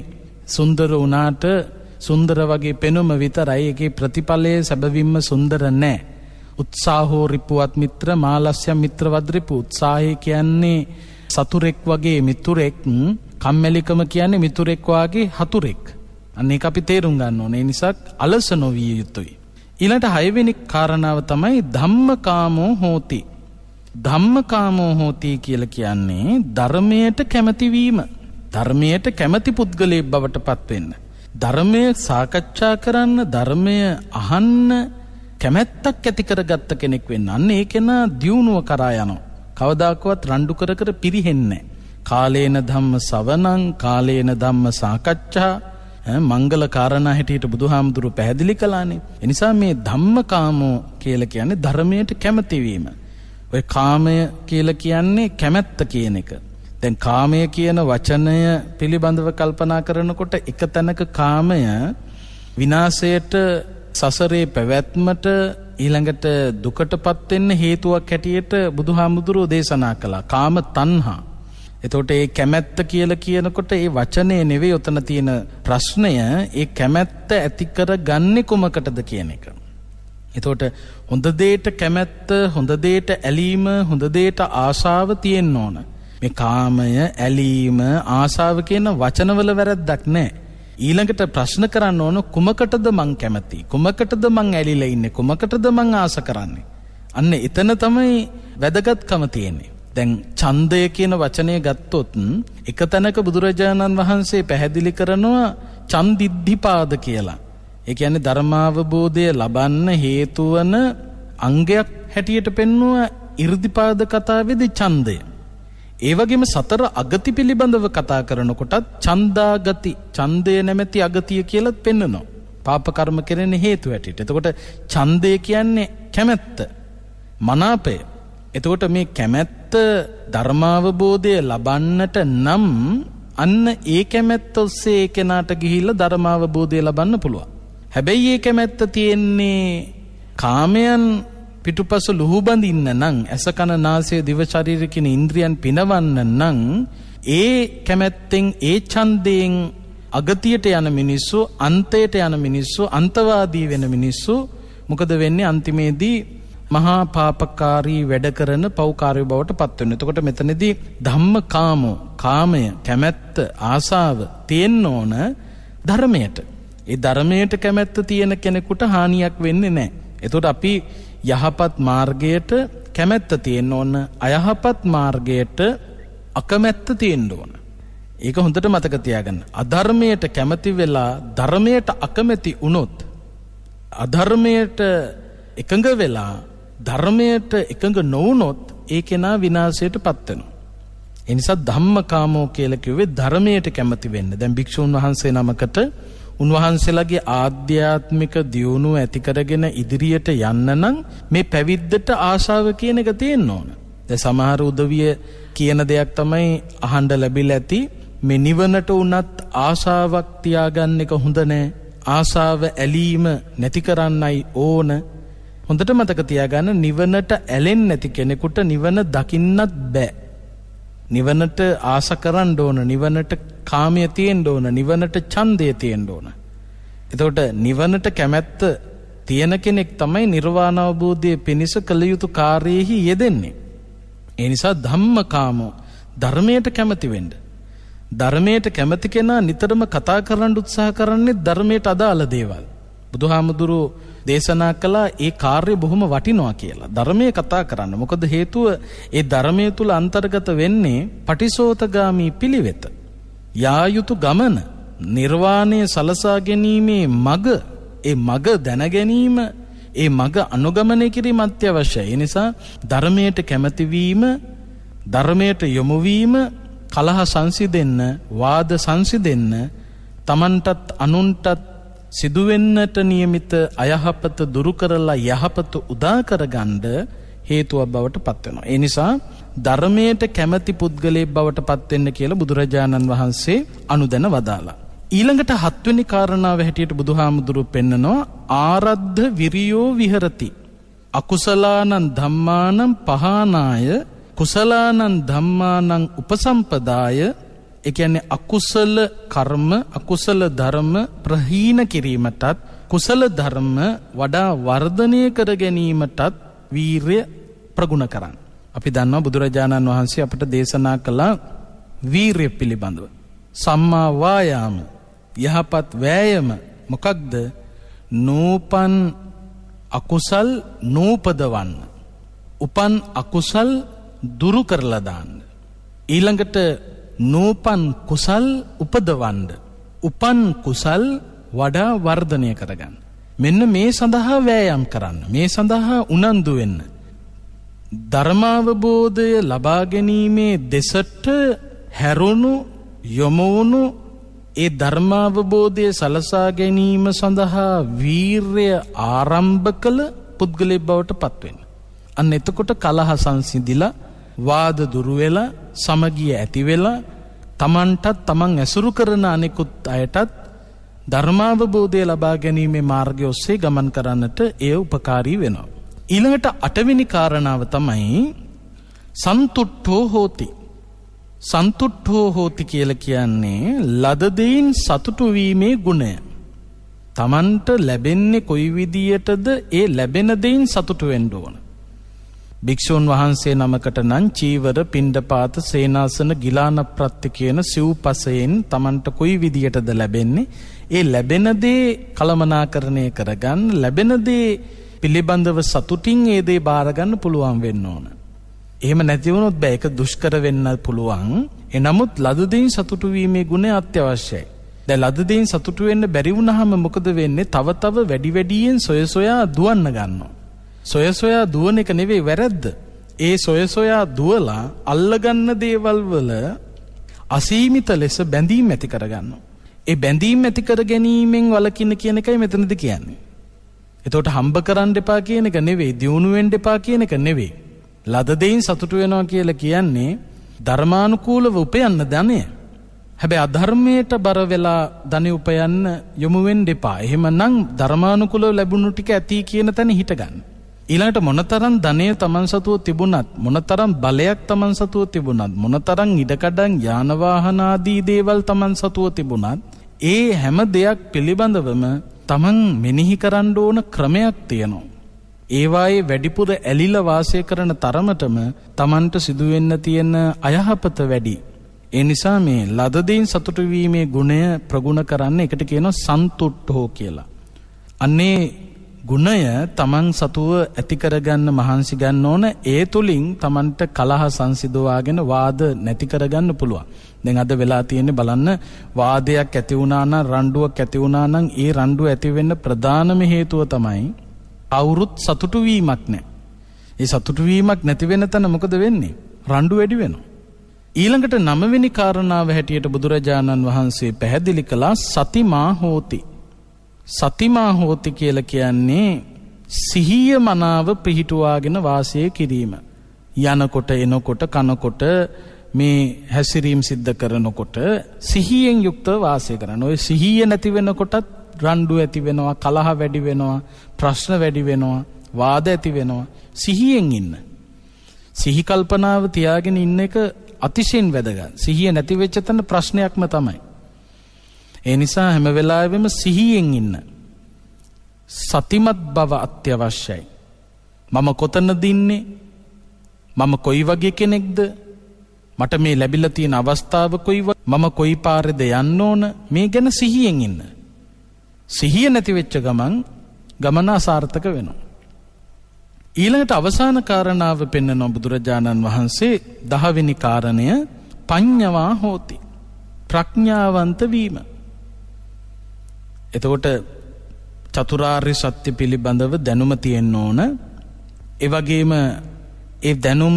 A: සුන්දර වුණාට සුන්දර වගේ පෙනුම විතරයි එකේ ප්‍රතිඵලයේ සැබවින්ම සුන්දර නෑ. උත්සාහෝ රිපුවත් මිත්‍ර මාලස්්‍ය මිත්‍රවද්‍රිපු උත්සාහය කියන්නේ සතුරෙක් වගේ මිතුරෙක් කම්මැලිකම කියන්නේ මිතුරෙක්වාගේ හතුරෙක්. අන්නේ අපි තේරුම් ගන්න ඕනේ නිසාක් අලස නොවිය යුතුයි. ඉලට හයවෙනි කාරණාව තමයි ධම්මකාමෝ හෝති. ධම්මකාමෝ හෝතී කියල කියන්නේ ධර්මයට කැමතිවීම. ධර්මයට කැමති පුද්ගලය බවට පත්වෙන්න. ධර්මය සාකච්ඡා කරන්න ධර්මය අහන්න කැමැත්තක් ඇතිකර ගත්ත කෙනෙක් වෙන්න අන්න ඒ කෙන දියුණුව කරා යනවා. කවදාකුවත් රණ්ඩු කර කර පිරිහෙන්නේ. කාලේන ධම්ම සවනං කාලේන ධම්ම සාකච්ඡා මංගල කාරණ හැටියට බුදුහාමුදුරු පැහැදිලි කලානේ. එනිසා මේ ධම්මකාමෝ කියල කියන්නේ ධර්මයට කැමතිවීම. ඔය කාමය කියල කියන්නේ කැමැත්ත කියන එක. දැන් කාමය කියන වචනය පිළිබඳව කල්පනා කරනකොට එක තැනක කාමය විනාසයට සසරේ පැවැත්මට ඊළඟට දුකටපත් වෙන්න හේතුවක් හැටියට බුදුහාමුදුරුවෝ දේශනා කළා කාම තණ්හා. එතකොට ඒ කැමැත්ත කියලා කියනකොට ඒ වචනේ නෙවෙයි උතන තියෙන ප්‍රශ්නය ඒ කැමැත්ත ඇති කරගන්නේ කුමකටද කියන එක. එතකොට හොඳ දේට කැමැත්ත හොඳ දේට ඇලීම හොඳ දේට ආශාව තියෙන්න ඕන. මේ කාමය ඇලීම ආශාව කියන වචනවල වැරැද්දක් නෑ. ඊළඟට ප්‍රශ්න කරන්න ඕන කුමකටද මං කැමති කුමකටද මං ඇලිලා ඉන්නේ කුමකටද මං ආස කරන්නේ අන්න එතන තමයි වැදගත්කම තියෙන්නේ දැන් ඡන්දය කියන වචනය ගත්තොත් එක තැනක බුදුරජාණන් වහන්සේ පැහැදිලි කරනවා චන්දිද්ධිපාද කියලා ඒ කියන්නේ ධර්මාවබෝධය ලබන්න හේතු වන අංගයක් හැටියට පෙන්වුව 이르දිපාද කතාවේදී ඡන්දය. ඒ වගේම සතර අගති පිළිබඳව කතා කරනකොටත් ඡන්දාගති ඡන්දය නැමැති අගතිය කියලාත් පෙන්වනවා. පාප කර්ම කෙරෙන හේතු හැටියට. එතකොට ඡන්දය කියන්නේ කැමැත්ත, මනාපය. එතකොට මේ කැමැත්ත ධර්මාවබෝධය ලබන්නට නම් අන්න ඒ කැමැත්ත ඔස්සේ ඒ කෙනාට ගිහිල්ලා ධර්මාවබෝධය ලබන්න පුළුවන්. හැබැයි ඒ කැමැත්ත තියෙන්නේ කාමයන් පිටුපස ලුහුබඳින්න නම් ඇස කන නාසය දිව ශරීර කියන ඉන්ද්‍රියන් පිනවන්න නම් ඒ කැමැත්තෙන් ඒ ඡන්දයෙන් අගතියට යන මිනිස්සු අන්තයට යන මිනිස්සු අන්තවාදී වෙන මිනිස්සු මොකද වෙන්නේ අන්තිමේදී මහා පාපකාරී වැඩ කරන පෞකාරය බවට පත් වෙනවා. එතකොට මෙතනදී ධම්මකාමෝ කාමය කැමැත්ත ආසාව තියෙන්න ඕන ධර්මයට. ඒ ධර්මයට කැමැත්ත තියෙන කෙනෙකුට හානියක් වෙන්නේ නෑ. එතුට අපි යහපත් මාර්ගයට කැමැත්ත තියෙන් ඕන්න අයහපත් මාර්ගයට අකමැත්ත තියෙන්ඩ ඕන. ඒක හොඳට මතකතියාගන්න. අධර්මයට කැමති වෙලා ධර්මයට අකමැති වුණොත්. අධර්මයට එකඟ වෙලා ධර්මයට එකඟ නොවනොත් ඒ කෙනා විනාසයට පත්වෙනවා. එනිසා ධම්මකාමෝ කියලකිවේ ධර්මයට කැමති වෙන්න දැන් භික්‍ෂූන් වහන්සේ නමකට උන්වහන්සේලාගේ ආධ්‍යාත්මික දියුණුව ඇතිකරගෙන ඉදිරියට යන්න නම් මේ පැවිද්දට ආශාව කියන එක තියෙන්න ඕන. දැන් සමහර උදවිය කියන දෙයක් තමයි අහන්න ලැබිලා ඇති මේ නිවනට උනත් ආශාවක් තියාගන්න එක හොඳ නෑ. ආශාව ඇලීම නැති කරන්නයි ඕන. හොඳට මතක තියාගන්න නිවනට ඇලෙන්නේ නැති කෙනෙකුට නිවන දකින්නත් බෑ. නිවනට ආස කරන්න ඕන නිවනට කාමය තියෙන්න ඕන නිවනට ඡන්දය තියෙන්න ඕන. එතකොට නිවනට කැමැත්ත තියෙන කෙනෙක් තමයි නිර්වාණ අවබෝධයේ පිණිස කළ යුතු කාර්යෙහි යෙදෙන්නේ. ඒ නිසා ධම්මකාමෝ ධර්මයට කැමති වෙන්න. ධර්මයට කැමති කෙනා නිතරම කතා කරන්න උත්සාහ කරන්නේ ධර්මයට අදාළ දේවල්. බුදුහාමුදුරු දේශනා කළා ඒ කාර්ය බොහොම වටිනවා කියලා. ධර්මය කතා කරන්න. මොකද හේතුව ඒ ධර්මය තුල අන්තර්ගත වෙන්නේ පටිසෝතගාමී පිළිවෙත. යායුතු ගමන, නිර්වාණය සලසා ගැනීමේ මග, ඒ මග දැන ගැනීම, ඒ මග අනුගමනය කිරීම අත්‍යවශ්‍යයි. ඒ නිසා ධර්මයට කැමැතිවීම, ධර්මයට යොමු වීම, කලහ සංසිඳෙන්න, වාද සංසිඳෙන්න, Tamanටත් අනුන්ටත් සිදුවෙන්නට නියමිත අයහපත දුරුකරලා යහපත උදාකරගණ්ඩ හේතුවක් බවට පත්වෙනවා. එනිසා ධර්මයට කැමැති පුද්ගලේ බවට පත්වෙන්න කියල බුදුරජාණන් වහන්සේ අනුදැන වදාලා. ඊළඟට හත්වනි කාරණාව හැටියට බුදුහාමුදුරු පෙන්නනවා ආරද්ධ විරියෝ විහරති. අකුසලානන් ධම්මානම් පහනාය කුසලානන් ධම්මානං උපසම්පදාය එකන්නේ අකුසල කර්ම අකුසල ධර්ම ප්‍රහීන කිරීමටත් කුසල ධර්ම වඩා වර්ධනය කර ගැනීමටත් වීර්ය ප්‍රගුණ කරන්න. අපි දන්නවා බුදුරජාණන් වහන්සේ අපට දේශනා කළා වීර්ය පිළිබඳව. සම්මා වායාම යහපත් වෑයම මොකක්ද නූපන් අකුසල් නූපදවන්න. උපන් අකුසල් දුරු කරලා දාන්න. ඊළඟට නූපන් කුසල් උපදවන්ඩ. උපන් කුසල් වඩා වර්ධනය කරගන්න. මෙන්න මේ සඳහා වෑයම් කරන්න. මේ සඳහා උනන්දු වෙන්න. ධර්මාවබෝධය ලබාගැනීමේ දෙසට හැරුණු යොමවුණු ඒ ධර්මාවබෝධය සලසා ගැනීම සඳහා වීර්ය ආරම්භ කළ පුද්ගලෙ බවට පත්වෙන්. අන්න එතකොට කලහ සංසිදිලා වාද දුරුවෙලා සමගිය ඇතිවෙලා තමන්ටත් තමන් ඇසුරු කරන අනෙකුත් අයටත් ධර්මාවබෝධය ලබා ගැනීමේ මාර්ගය ඔස්සේ ගමන් කරන්නට එය උපකාරී වෙනවා. ඊළඟට අටවෙනි කාරණාව තමයි සන්තුට්ඨෝ හෝති. සන්තුට්ඨෝ හෝති කියල කියන්නේ ලදදයින් සතුටු වීමේ ගුණය. තමන්ට ලැබෙන්නේ කොයි විදියටද ඒ ලැබෙන දෙයින් සතුටු වෙන්න ඕන. භික්‍ෂූන් වහන්සේ නමකට නං චීවර පිණ්ඩපාත සේනාසන ගිලාන ප්‍රත්ති කියන සිව්පසයෙන් තමන්ට කොයි විදියටද ලැබෙන්නේ. ඒ ලැබෙනදේ කළමනාකරණය කරගන්න ලැබෙනදේ පිළිබඳව සතුටින් ඒදේ භාරගන්න පුළුවන් වෙන්න ඕන. එහෙම නැතිවුණොත් බෑ එක දුෂ්කර වෙන්න පුළුවන් එනමුත් ලදදීන් සතුටුවීමේ ගුණේ අත්‍යවශ්‍යයි. දැ ලදදීන් සතුටුවෙන්න බැරිවුණහම මොකද වෙන්නේ තව තව වැඩි වැඩියෙන් සොය සොයා දුවන්න ගන්නවා. සොය සොයා දුවන එක නෙවෙයි වැරද්ද. ඒ සොය සොයා දුවලා අල්ලගන්න දේවල් වල අසීමිත ලෙස බැඳීම් ඇති කරගන්නවා. ඒ බැඳීම් ඇති කර ගැනීමෙන් වළකින්න කියන එකයි මෙතනද කියන්නේ. එතකොට හම්බ කරන්න එපා කියන එක නෙවෙයි, දියුණු වෙන්න එපා කියන එක නෙවෙයි. ලද දෙයින් සතුටු වෙනවා කියලා කියන්නේ ධර්මානුකූලව උපයන්න ධනය. හැබැයි අධර්මයට බර වෙලා ධනෙ උපයන්න යොමු වෙන්න එපා. එහෙමනම් ධර්මානුකූලව ලැබුණු ටික ඇති කියන තැන හිටගන්න. ඊළට මොනතරම් ධනය තමන් සතුව තිබුණත් මොනතරම් බලයක් තමන් සතුව තිබුණත් මොනතරං ඉඩකඩන් යානවාහනාදී දේවල් තමන් සතුව තිබුණත් ඒ හැම දෙයක් පිළිබඳවම තමන් මෙනෙහි කරන්න ඕන ක්‍රමයක් තියෙනවා. ඒවායේ වැඩිපුර ඇලිල වාසය කරන තරමටම තමන්ට සිදුවෙන්න තියෙන අයහපත වැඩි. ඒ නිසා මේ ලදදීන් සතුටුවීමේ ගුණය ප්‍රගුණ කරන්න එකට කියනවා සන්තුට්ටෝ කියලා. අන්නේ ගුණය තමන් සතුව ඇති කරගන්න මහන්සි ගන්න ඕන ඒ තුලින් තමන්ට කලහ සංසිඳවාගෙන වාද නැති කරගන්න පුළුවන්. දැන් අද වෙලා තියෙන්නේ බලන්න වාදයක් ඇති වුණා නම් රණ්ඩුවක් ඇති වුණා නම් ඒ රණ්ඩුව ඇති වෙන්න ප්‍රධානම හේතුව තමයි අවුරුත් සතුටු වීමක් නැහැ. ඒ සතුටු වීමක් නැති වෙන තැන මොකද වෙන්නේ? රණ්ඩු වැඩි වෙනවා. ඊළඟට නවවෙනි කාරණාව හැටියට බුදුරජාණන් වහන්සේ පැහැදිලි කළා සතිමා හෝති සතිමා හෝති කියලා කියන්නේ සිහිය මනාව පිහිටුවාගෙන වාසය කිරීම. යනකොට එනකොට කනකොට මේ හැසිරීම් සිද්ධ කරනකොට සිහියෙන් යුක්තව වාසය කරන. ඔය සිහිය නැති වෙනකොටත් රණ්ඩු ඇති වෙනවා, කලහ වැඩි වෙනවා, ප්‍රශ්න වැඩි වෙනවා, වාද ඇති වෙනවා. සිහියෙන් ඉන්න. සිහි කල්පනාව තියාගෙන ඉන්න එක අතිශයින් වැදගත්. සිහිය නැති වෙච්ච තැන ප්‍රශ්නයක්ම තමයි. ඒ නිසා හැම වෙලාවෙම සිහියෙන් ඉන්න. සතිමත් බව අත්‍යවශ්‍යයි. මම කොතන දින්නේ මම කොයි වගේ කෙනෙක්ද මට මේ ලැබිල තියෙන අවස්ථාව කොයිව මම කොයි පාරෙද යන්න ඕන මේ ගැන සිහියෙන් ඉන්න. සිහිය නැතිවෙච්ච ගමන් ගමන අසාර්ථක වෙනවා. ඊළඟට අවසාන කාරණාව පෙන්න නොබුදුරජාණන් වහන්සේ දහවෙනි කාරණය පඤ්ඥවා හෝති. ප්‍රඥාවන්ත වීම. එතකොට චතුරාර්ය සත්‍ය පිළිබඳව දැනුම තියෙන්න ඕන. ඒ වගේම ඒ දැනුම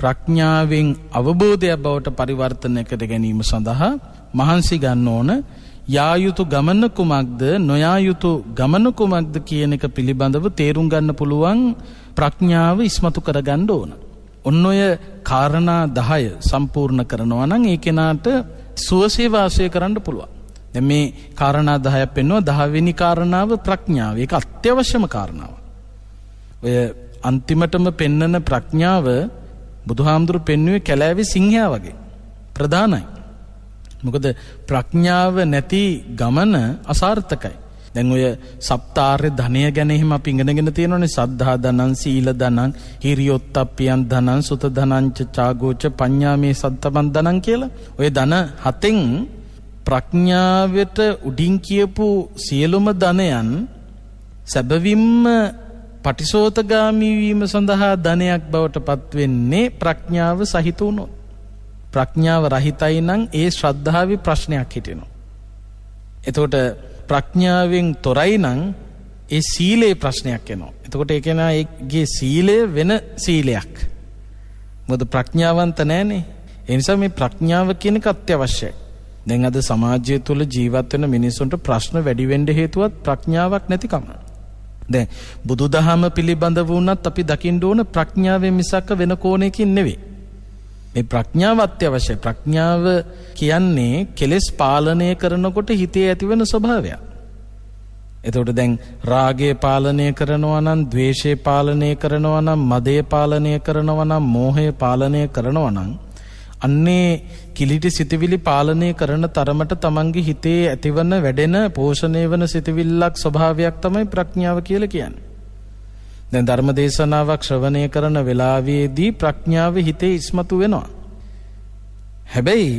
A: ප්‍රඥාවෙන් අවබෝධය බවට පරිවර්තනය කර ගැනීම සඳහා මහන්සි ගන්න ඕන. යා යුතු ගමන කුමක්ද නොයා යුතු ගමන කුමක්ද කියන එක පිළිබඳව තේරුම් ගන්න පුළුවන් ප්‍රඥාව ඉස්මතු කරගන්න ඕන. ඔන්න ඔය කාරණා 10 සම්පූර්ණ කරනවා නම් ඒ කෙනාට සුවසේ වාසය කරන්න පුළුවන්. දැන් මේ කාරණා 10ක් පෙන්වුවා 10 වෙනි කාරණාව ප්‍රඥාව. ඒක අත්‍යවශ්‍යම කාරණාව. ඔය අන්තිමටම පෙන්නන ප්‍රඥාව බුදුහාමුදුරු පෙන්වුවේ කැලෑවේ සිංහයා වගේ ප්‍රධානයි. මොකද ප්‍රඥාව නැති ගමන අසාර්ථකයි. දැන් ඔය සප්තාර්ය ධනය ගැන එහෙම අපි ඉගෙනගෙන තියෙනවනේ සද්ධා ධනං සීල ධනං හිරියොත්ප්පියන් ධනං සුත ධනං චාගෝච පඤ්ඤාමේ සත්තපන් ධනං කියලා. ඔය ධන හතෙන් ප්‍රඥාවට උඩින් කියපු සියලුම ධනයන් සැබවින්ම පටිසෝතගාමී වීම සඳහා ධනයක් බවට පත්වෙන්නේ ප්‍රඥාව සහිත වුණොත්. ප්‍රඥාව රහිතයි නම් ඒ ශ්‍රද්ධාවේ ප්‍රශ්නයක් හිටිනවා. එතකොට ප්‍රඥාවෙන් තොරයි නම් ඒ සීලේ ප්‍රශ්නයක් එනවා. එතකොට ඒ කෙනා ඒගේ සීලය වෙන සීලයක්. මොකද ප්‍රඥාවන්ත නැහනේ. ඒ නිසා මේ ප්‍රඥාව කියන එක අත්‍යවශ්‍යයි. දැන් අද සමාජය තුළ ජීවත් වෙන මිනිසුන්ට ප්‍රශ්න වැඩි වෙන්න හේතුවත් ප්‍රඥාවක් නැතිකම. දැන් බුදුදහම පිළිබඳ වුණත් අපි දකින්න ඕන ප්‍රඥාවෙන් මිසක් වෙන කෝණයකින් නෙවෙයි. මේ ප්‍රඥාව අත්‍යවශ්‍යයි. ප්‍රඥාව කියන්නේ කෙලෙස් පාලනය කරනකොට හිතේ ඇතිවෙන ස්වභාවයක්. එතකොට දැන් රාගය පාලනය කරනවා නම් ද්වේෂය පාලනය කරනවා නම් මදය පාලනය කරනවා නම් මෝහය පාලනය කරනවා නම් අන්නේ කිලිටි සිතිවිලි පාලනය කරන තරමට තමන්ගේ හිතේ ඇතිවන්න වැඩෙන පෝෂණය වන සිතිවිල්ලක් ස්වභාවයක් තමයි ප්‍රඥාව කියල කියන්න. දැ ධර්ම දේශනාවක් ශ්‍රවණය කරන වෙලාවේදී ප්‍රඥාව හිතේ ඉස්මතු වෙනවා. හැබැයි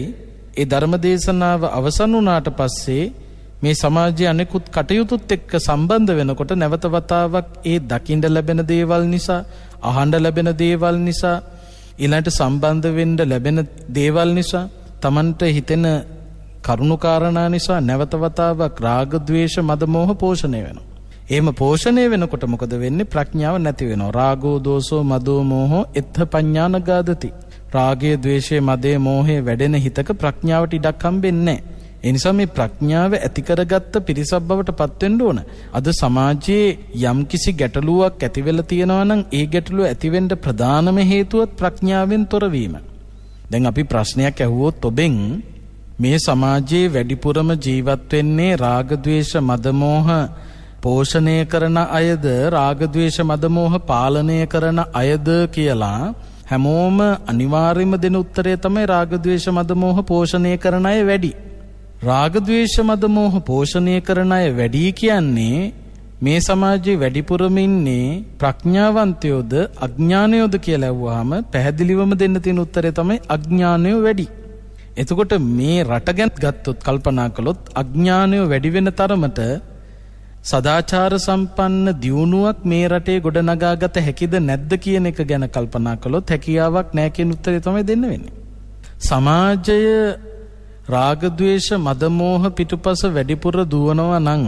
A: ඒ ධර්ම දේශනාව අවසන් වනාට පස්සේ මේ සමාජය අනෙකුත් කටයුතුත් එක්ක සම්බන්ධ වෙනකොට නැවතවතාවක් ඒ දකිින්ඩ ලැබෙන දේවල් නිසා අහන්ඩ ලැබෙන දේවල් නිසා ඊළඟට සම්බන්ධ වෙන්න ලැබෙන දේවල් නිසා Tamanට හිතෙන කරුණුකාරණා නිසා නැවතවතාවක් රාග ద్వේෂ මද මෝහ පෝෂණය වෙනවා. එහෙම පෝෂණය වෙනකොට මොකද වෙන්නේ ප්‍රඥාව නැති වෙනවා. රාගෝ දෝසෝ මදෝ මෝහෝ එත්ථ පඤ්ඤානගාදති. රාගයේ ద్వේෂයේ මදේ මෝහේ වැඩෙන හිතක ප්‍රඥාවට ඉඩක් හම්බෙන්නේ නැහැ. ඒ නිසා මේ ප්‍රඥාව ඇති කරගත්ත පිරිසක් බවට පත් වෙන්න ඕන. අද සමාජයේ යම්කිසි ගැටලුවක් ඇති වෙලා තියෙනවා නම් ඒ ගැටලුව ඇති වෙන්න ප්‍රධානම හේතුවත් ප්‍රඥාවෙන් තොර වීම. දැන් අපි ප්‍රශ්නයක් ඇහුවොත් ඔබෙන් මේ සමාජයේ වැඩිපුරම ජීවත් වෙන්නේ රාග ద్వේෂ මද මෝහ පෝෂණය කරන අයද රාග ద్వේෂ මද මෝහ පාලනය කරන අයද කියලා හැමෝම අනිවාර්යයෙන්ම දෙන උත්තරය තමයි රාග ద్వේෂ මද මෝහ පෝෂණය කරන අය වැඩි. රාග ద్వේෂ මද මෝහ පෝෂණය කරන අය වැඩි කියන්නේ මේ සමාජයේ වැඩිපුරම ඉන්නේ ප්‍රඥාවන්තයෝද අඥානයෝද කියලා ඇහුවාම පැහැදිලිවම දෙන්න තියෙන උත්තරේ තමයි අඥානය වැඩි. එතකොට මේ රට ගැන ගත්තොත් කල්පනා කළොත් අඥානය වැඩි වෙන තරමට සදාචාර සම්පන්න දියුණුවක් මේ රටේ ගොඩනගාගත හැකිද නැද්ද කියන එක ගැන කල්පනා කළොත් හැකියාවක් නැහැ කියන උත්තරේ තමයි දෙන්න වෙන්නේ. සමාජය රාග ద్వේෂ මද මෝහ පිටුපස වැඩිපුර දුවනවා නම්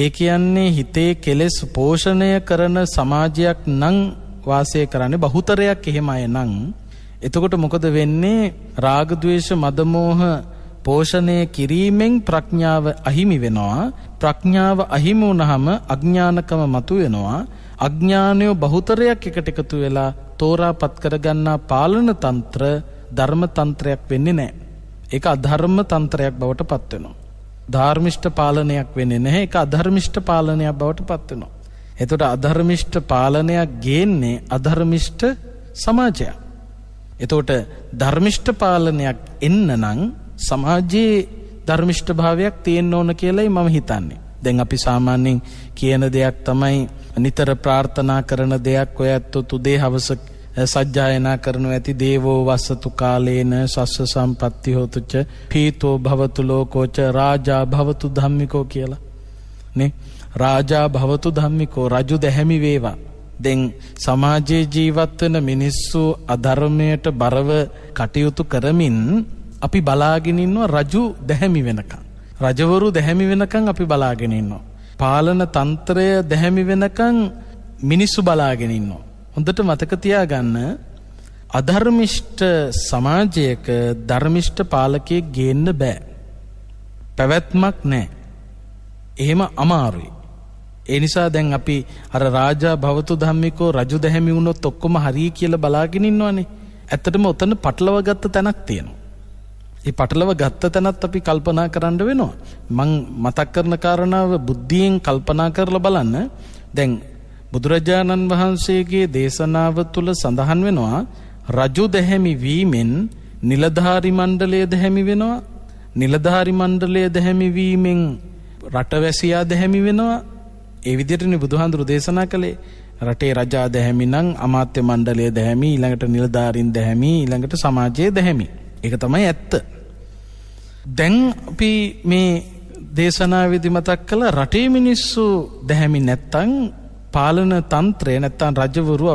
A: ඒ කියන්නේ හිතේ කෙලෙස් පෝෂණය කරන සමාජයක් නම් වාසය කරන්නේ බහුතරයක් එහෙම අය නම් එතකොට මොකද වෙන්නේ රාග ద్వේෂ මද මෝහ පෝෂණය කිරීමෙන් ප්‍රඥාව අහිමි වෙනවා ප්‍රඥාව අහිමි වුනහම අඥානකම මතුවෙනවා අඥානය බහුතරයක් එකට එකතු වෙලා තෝරාපත් කරගන්නා පාලන තන්ත්‍ර ධර්ම තන්ත්‍රයක් වෙන්නේ නැහැ එක අධර්ම තන්ත්‍රයක් බවට පත්වෙනවා. ධර්මිෂ්ට පාලනයක් වෙන නැහැ එක අධර්මිෂ්ට පාලනයක් බවට පත්වෙනවා. එතොට අධර්මිෂ්ට පාලනයක් ගේන්නේ අධර්මිෂ්ට සමාජයක්. එතෝට ධර්මිෂ්ට පාලනයක් එන්න නං සමාජයේ ධර්මිෂ්ට භාවයක් තියෙන් ඕන කියලයි මම හිතන්නේ. දැන් අපි සාමාන්‍යෙන් කියන දෙයක් තමයි නිතර ප්‍රාර්ථනා කරන දෙයක් ඔය ඇත්තු තුදේ හවසක් සජ්ජායනා කරනු ඇති දේවෝ වස්සතු කාලේන සස්ස සම්පත්ති හෝතුච්ච පීතෝ භවතු ලෝකෝච රාජා භවතු ධම්මිකෝ කියලා නේ රාජා භවතු ධම්මිකෝ රජු දැහැමි වේවා දැන් සමාජයේ ජීවත් වෙන මිනිස්සු අධර්මයට බරව කටයුතු කරමින් අපි බලාගෙන ඉන්නවා රජු දැහැමි වෙනකන් රජවරු දැහැමි වෙනකන් අපි බලාගෙන ඉන්නවා පාලන තන්ත්‍රය දැහැමි වෙනකන් මිනිස්සු බලාගෙන ඉන්නවා හොඳට මතක තියාගන්න අධර්මිෂ්ඨ සමාජයක ධර්මිෂ්ඨ පාලකයෙක් ගේන්න බෑ. පැවැත්මක් නෑ. එහෙම අමාරුයි. ඒ නිසා දැන් අපි අර රාජා භවතු ධම්මිකෝ රජු දැහැමි වුණොත් ඔක්කොම හරිය කියලා බලාගෙන ඉන්නවනේ. ඇත්තටම ඔතන පටලව ගත්ත තැනක් තියෙනවා. ඒ පටලව ගත්ත තැනත් අපි කල්පනා කරන්න වෙනවා. මං මතක් කරන කාරණාව බුද්ධියෙන් කල්පනා කරලා බලන්න. දැන් බුදුරජාණන් වහන්සේගේ දේශනාව තුළ සඳහන් වෙනවා රජු දැහැමි වීමෙන් නිලධාරි මණ්ඩලය දැහැමි වෙනවා නිලධාරි මණ්ඩලය දැහැමි වීමෙන් රටවැසියා දැහැමි වෙනවා ඒ විදිහටනේ බුදුහාඳුරු දේශනා කළේ රටේ රජා දැහැමි නම් අමාත්‍ය මණ්ඩලය දැහැමි ඊළඟට නිලධාරින් දැහැමි ඊළඟට සමාජයේ දැහැමි ඒක තමයි ඇත්ත දැන් අපි මේ දේශනාවේදී මතක් කළ රටේ මිනිස්සු දැහැමි නැත්තම් පාලන තන්ත්‍රය නැත්තන් රජවරු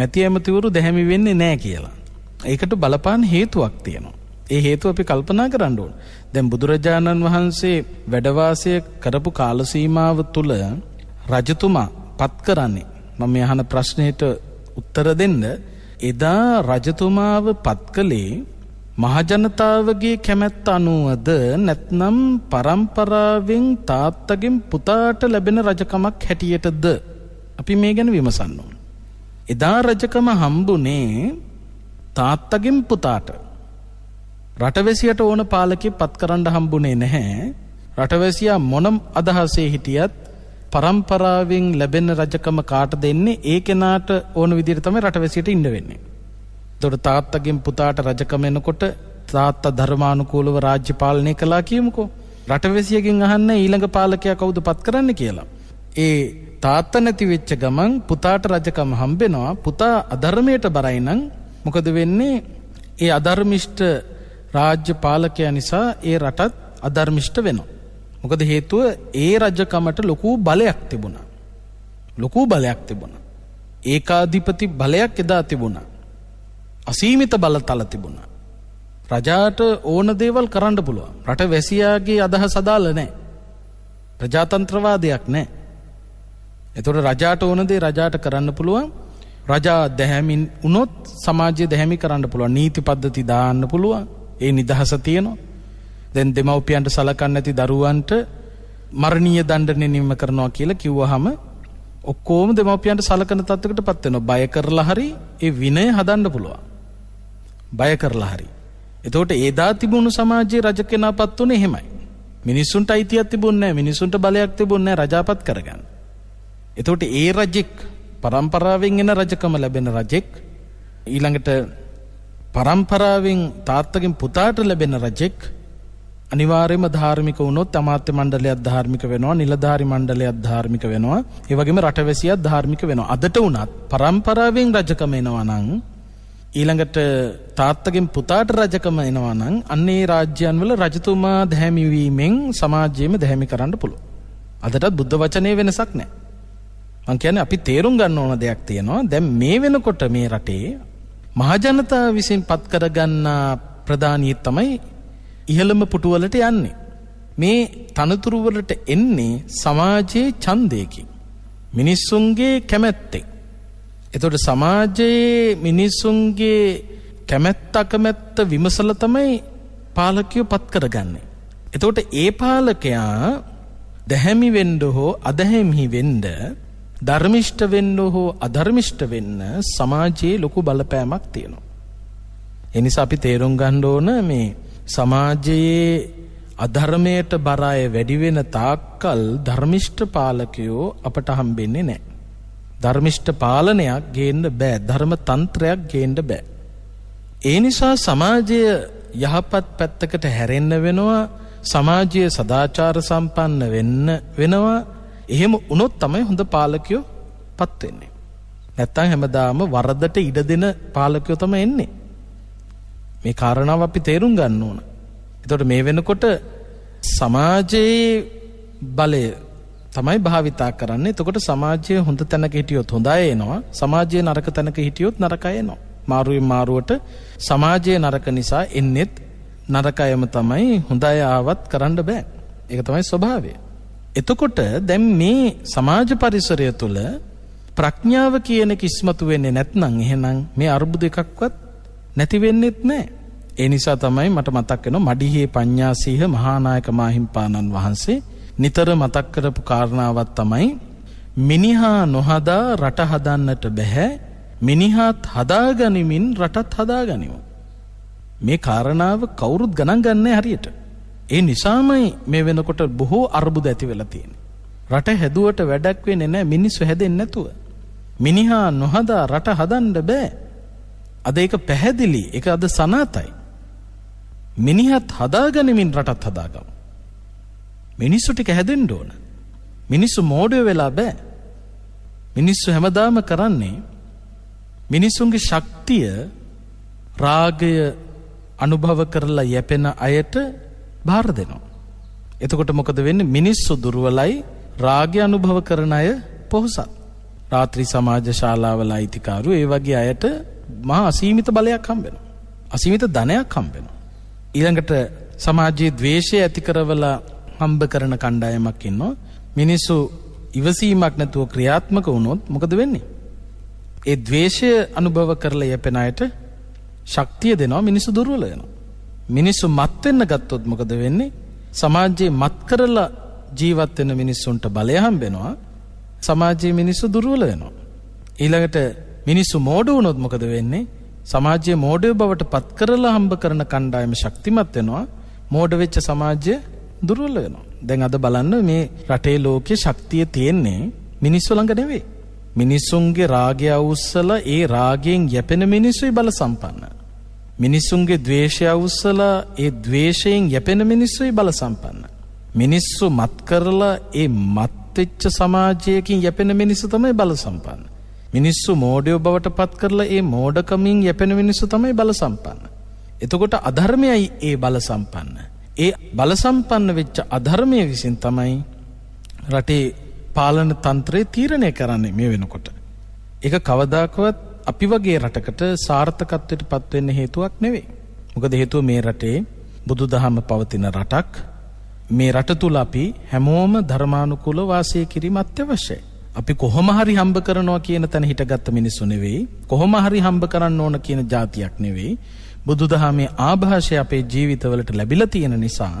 A: මැති ඇමතිවරු දැහැමි වෙන්නේ නෑ කියලා. ඒකට බලපාන හේතුවක් තියෙනවා. ඒ හේතුව අපි කල්පනා කරන්නඩුවන්. දැන් බුදුරජාණන් වහන්සේ වැඩවාසය කරපු කාලසීමාව තුළ රජතුමා පත් කරන්නේ. මම යහන ප්‍රශ්නයට උත්තර දෙන්න. එදා රජතුමාව පත් කළේ මහජනතාවගේ කැමැත් අනුවද නැත්නම් පරම්පරාවෙන් තාත්තගෙන් පුතාට ලැබෙන රජකමක් හැටියටද. අපි මේ ගැන විමසන්න ඕන. එදා රජකම හම්බුනේ තාත්තගෙන් පුතාට. රටවැසියට ඕන පාලකෙ පත් කරන්න හම්බුනේ නැහැ. රටවැසියා මොනම් අදහසේ හිටියත් පරම්පරාවෙන් ලැබෙන රජකම කාට දෙන්නේ ඒ කෙනාට ඕන විදිහට තමයි රටවැසියට ඉන්න වෙන්නේ. එතකොට තාත්තගෙන් පුතාට රජකම එනකොට තාත්තා ධර්මානුකූලව රාජ්‍ය පාලනය කළා කියමුකෝ. රටවැසියගෙන් අහන්න ඊළඟ පාලකයා කවුද පත් කරන්න කියලා. ඒ තාත්ත නැති වෙච්ච ගමන් පුතාට රජකම හම්බෙනවා පුතා අධර්මයට බරයි නම් මොකද වෙන්නේ ඒ අධර්මිෂ්ට රාජ්‍ය පාලකයා නිසා ඒ රටත් අධර්මිෂ්ට වෙනවා. මොකද හේතුව ඒ රජකමට ලොකු බලයක් තිබුණා. ලොකු බලයක් තිබුණා. ඒකාධිපති බලයක් එදා තිබුණා. අසීමිත බලතල තිබුණා. රජාට ඕන දේවල් කරන්න පුළුවන්. රට වැසියාගේ අදහස අදාළ නැහැ. ප්‍රජාතන්ත්‍රවාදයක් නැහැ. එතොට රජාට ඕන දේ රජාට කරන්න පුළුවන් රජා දැහැමින් උනොත් සමාජය දැහැමි කරන්න පුළුව නීති පද්ධති දාන්න පුළුවන් ඒ නිදහස තියනවා දැන් දෙමව්පියන්ට සලකන්න ඇති දරුවන්ට මරණීය දණ්ඩනය නිම කරනවා කියලා කිව්වහම ඔක්කෝම දෙමව්පියන්ට සලකන තත්වකට පත්වෙනවා බය කරලා හරි ඒ විනය හදන්න පුළුවන් බය කරලා හරි එතකොට ඒදා තිබුණු සමාජයේ රජ කෙනා පත් වුණේ එහෙමයි මිනිස්සුන්ට අයිතියක් තිබුණේ නැහැ මිනිස්සුන්ට බලයක් තිබුණේ නැහැ රජාපත් කරගන්න එතකොට ඒ රජෙක් පරම්පරාවෙන් එන රජකම ලැබෙන රජෙක් ඊළඟට පරම්පරාවෙන් තාත්තගෙන් පුතාට ලැබෙන රජෙක් අනිවාර්යම ධාර්මික වුණොත් අමාත්‍ය මණ්ඩලයක් ධාර්මික වෙනවා නිලධාරි මණ්ඩලයක් ධාර්මික වෙනවා ඒ වගේම රටවැසියක් ධාර්මික වෙනවා අදට උනත් පරම්පරාවෙන් රජකම එනවා නම් ඊළඟට තාත්තගෙන් පුතාට රජකම එනවා නම් අන්නේ රාජ්‍යයන්වල රජතුමා දැහැමි වීමෙන් සමාජයේම දැහැමි කරන්න පුළුවන් අදටත් බුද්ධ වචනේ වෙනසක් නැහැ මං කියන්නේ අපි තේරුම් ගන්න ඕන දෙයක් තියෙනවා. දැන් මේ වෙනකොට මේ රටේ මහජනතාව විසින් පත් කරගන්න ප්‍රධානී තමයි ඉහළම පුටුවලට යන්නේ. මේ තනතුරු වලට එන්නේ සමාජයේ ඡන්දයකින්. මිනිස්සුන්ගේ කැමැත්තෙන්. එතකොට සමාජයේ මිනිස්සුන්ගේ කැමැත්ත අකමැත්ත විමසලා තමයි පාලකයෝ පත් කරගන්නේ. එතකොට ඒ පාලකයා දැහැමි වෙන්න හෝ අදැහැමි වෙන්න ධර්මිෂ්ට වෙන්න හෝ අධර්මිෂ්ට වෙන්න සමාජයේ ලොකු බලපෑමක් තියෙනවා. එනිසා අපි තේරුම් ගණ්ඩ ඕන මේ සමාජයේ අධර්මයට බරාය වැඩිවෙන තාක්කල් ධර්මිෂ්ට පාලකයෝ අපට හම්බෙන්නේ නෑ. ධර්මිෂ්ට පාලනයක් ගේන්න බෑ ධර්ම තන්ත්‍රයක් ගේන්න බෑ. ඒ නිසා සමාජය යහපත් පැත්තකට හැරෙන්න වෙනවා සමාජය සදාචාර සම්පන්න වෙන්න වෙනවා එහෙම උනොත් තමයි හොඳ පාලකයෝ පත්වෙන්නේ. නැත්තං හැමදාම වරදට ඉඩ දෙන පාලකයෝ තම එන්නේ. මේ කාරණාව අපි තේරුම් ගන්න ඕන. එතොට මේ වෙනකොට සමාජයේ බලය තමයි භාවිතා කරන්න එතකොට සමාජය හොඳ තැනක හිටියොත් හොඳයි එනවා සමාජය නරක තැනක හිටියොත් නරකයනවා. මාරුවෙන් මාරුවට සමාජයේ නරක නිසා එන්නෙත් නරකයම තමයි හොඳ අය ආවත් කරන්න බෑ. ඒක තමයි ස්වභාවය. එතකොට දැන් මේ සමාජ පරිසරය තුළ ප්‍රඥාව කියන එක ඉස්මතු වෙන්නේ නැත්නම් එහෙනම් මේ අර්බුද එකක්වත් නැති වෙන්නෙත් නැහැ. ඒ නිසා තමයි මට මතක් වෙනවා මඩිහේ පඤ්ඤාසීහ මහානායක මාහිම්පාණන් වහන්සේ නිතර මතක් කරපු කාරණාවක් තමයි මිනිහා නොහදා රට හදන්නට බෑ මිනිහාත් හදාගනිමින් රටත් හදාගනිමු. මේ කාරණාව කවුරුත් ගණන් ගන්නෑ හරියට. ඒ නිසාමයි මේ වෙනකොට බොහෝ අර්බුද ඇති වෙලා තියෙන්නේ. රට හැදුවට වැඩක් වෙන්නේ නැහැ මිනිස්සු හැදෙන්නේ නැතුව. මිනිහා නොහදා රට හදන්න බෑ. අද ඒක පැහැදිලි. ඒක අද සනාතයි. මිනිහත් හදාගනිමින් රටත් හදාගමු. මිනිස්සු ටික හැදෙන්න ඕන. මිනිස්සු මෝඩය වෙලා බෑ. මිනිස්සු හැමදාම කරන්නේ මිනිසුන්ගේ ශක්තිය රාගය අනුභව කරලා යැපෙන අයට භාර දෙනවා. එතකොට මොකද වෙන්න මිනිස්සු දුර්වලයි රාග්‍ය අනුභව කරන අය පොහොසත්. රාත්‍රී සමාජ ශාලාවල අයිතිකාරු ඒ වගේ අයට මහා අසීමිත බලයක් හම්බෙන. අසීමිත ධනයක් හම්බෙන. ඊළඟට සමාජයේ දවේශය ඇතිකරවල හම්බ කරන කණ්ඩායමක් ඉන්නවා. මිනිස්සු ඉවසීමක් නැතුව ක්‍රියාත්මක වුණොත් මොකද වෙන්නේ. ඒ දවේශය අනුභව කරලා යපෙන අයට ශක්තිය දෙනවා මිනිස්සු දුර්වලයනවා. මිනිස්සු මත්වෙන්න ගත්තොත් මොකද වෙන්නේ සමාජයේ මත් කරලා ජීවත්වෙන මිනිස්සුන්ට බලයහම් වෙනවා සමාජයේ මිනිස්සු දුරුවල වෙනවා. ඊළඟට මිනිස්සු මෝඩ වුණොත් මොකද වෙන්නේ සමාජයේ මෝඩය බවට පත් කරලා හම්බ කරන කණ්ඩායම ශක්තිමත් වෙනවා මෝඩ වෙච්ච සමාජය දුර්වල වෙනවා. දැන් අද බලන්න මේ රටේ ලෝකයේ ශක්තිය තියෙන්නේ මිනිස්සු ළඟ නෙවෙයි. මිනිස්සුන්ගේ රාගය අවුස්සලා ඒ රාගයෙන් යැපෙන මිනිස්සුයි බල සම්පන්න. මිනිස්සුන්ගේ දවේශය අවුස්සලා ඒ දවේශයෙන් යැපෙන මිනිස්සුයි බල සම්පන්න. මිනිස්සු මත් කරලා ඒ මත්තච්ච සමාජයකින් යැපෙන මිනිස්සු තමයි බල සම්පන්න. මිනිස්සු මෝඩයෝ බවට පත් කරලා ඒ මෝඩකමින් යැපෙන මිනිස්සු තමයි බල සම්පන්න. එතකොට අධර්මයයි ඒ බල සම්පන්න. ඒ බල සම්පන්න වෙච්ච අධර්මය විසින් තමයි රටේ පාලන තන්ත්‍රයේ තීරණය කරන්නේ මේ වෙනකොට. එක කවදාකවත් අපි වගේ රටකට සාර්ථකත්වයට පත්වෙන්න හේතුවක් නෙවේ. මොකද හේතුව මේ රටේ බුදු දහම පවතින රටක් මේ රට තුළ අපි හැමෝම ධර්මානුකුල වාසය කිරීම අත්‍යවශ්‍යයි. අපි කොහොම හරි හම්බ කරනවා කියන තැන හිටගත්ත මිනිස්සු නෙවෙයි කොහොම හරි හම්බ කරන්න ඕන කියන જાතියක් නෙවෙයි බුදුදහමේ ආභාෂය අපේ ජීවිතවලට ලැබිලා තියෙන නිසා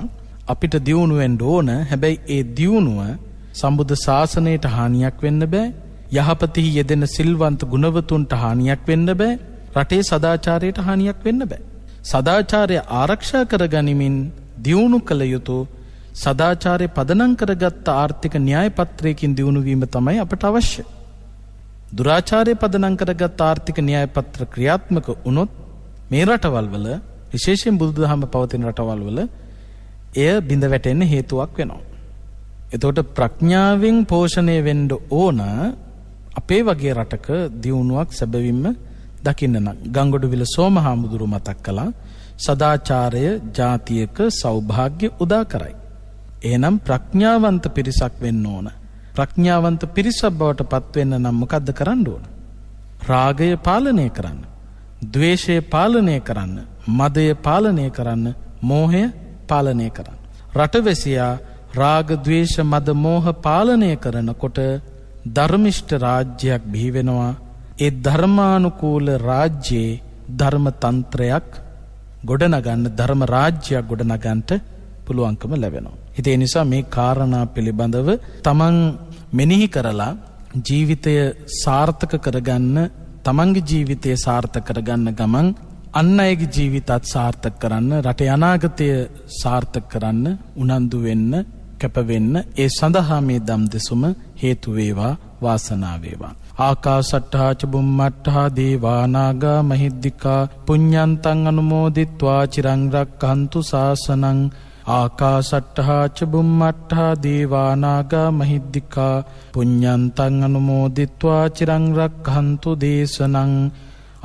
A: අපිට දියුණුවෙන් ඕන හැබැයි ඒ දියුණුව සම්බුද්ධ ශාසනයට හානියක් වෙන්න බෑ යහපතිහි යෙදෙන සිල්වන්ත ගුණවතුන්ට හානියක් වෙන්න බෑ රටේ සදාචාරයට හානියක් වෙන්න බෑ. සදාචාරය ආරක්ෂා කරගනිමින් දියුණු කළ යුතු සදාචාරය පදනංකරගත්ත ආර්ථික න්‍යායපත්‍රයකින් දියුණුවීම තමයි අපට අවශ්‍ය. දුරාචාරය පදනංකරගත් ආර්ථික න්‍යායපත්‍ර ක්‍රියාත්මක වනොත් මේ රටවල් වල විශේෂෙන් බුදුදහම පවතින රටවල් වල එය බිඳ වැටෙන්න හේතුවක් වෙනවා. එතෝට ප්‍රඥාවෙන් පෝෂණය වෙන්ඩ ඕන අපේ වගේ රටක දියුණුවක් සැබවින්ම දකින්න නම් ගංගොඩු විල සෝමහාමුදුරු මතක් කළා සදාචාරය ජාතියක සෞභාග්‍ය උදා කරයි. එහෙනම් ප්‍රඥාවන්ත පිරිසක් වෙන්න ඕන. ප්‍රඥාවන්ත පිරිසක් බවට පත්වෙන්න නම් මොකද්ද කරන්න ඕන? රාගය පාලනය කරන්න. ද්වේෂය පාලනය කරන්න. මදය පාලනය කරන්න. මෝහය පාලනය කරන්න. රටවැසියා රාග ද්වේෂ මද මෝහ පාලනය කරනකොට ධර්මිෂ්ට රාජ්‍යයක් බිහිවෙනවා ඒ ධර්මානුකූල රාජ්‍යයේ ධර්ම තන්ත්‍රයක් ගොඩනගන්න ධර්ම රාජ්‍යයක් ගොඩනගන්ට පුළුවන්කම ලැබෙනවා. හිතේ නිසා මේ කාරණා පිළිබඳව තමන් මෙනෙහි කරලා ජීවිතය සාර්ථක කරගන්න තමන්ගේ ජීවිතය සාර්ථක කරගන්න ගමන් අන්න අයගේ ජීවිතත් සාර්ථක කරන්න රට අනාගතය සාර්ථක කරන්න උනන්දු වෙන්න කැපවෙන්න ඒ සඳහා මේ දම් දෙසුම හේතු වේවා වාසනාව වේවා. ආකාසට්ඨා ච බුම්මට්ඨා දේවානාගා මහිද්దికා පුඤ්ඤන්තං අනුමෝදිත්වා චිරං රක්ඛන්තු සාසනං ආකාසට්ඨා ච බුම්මට්ඨා දේවානාගා මහිද්దికා පුඤ්ඤන්තං අනුමෝදිත්වා චිරං රක්ඛන්තු දේශනං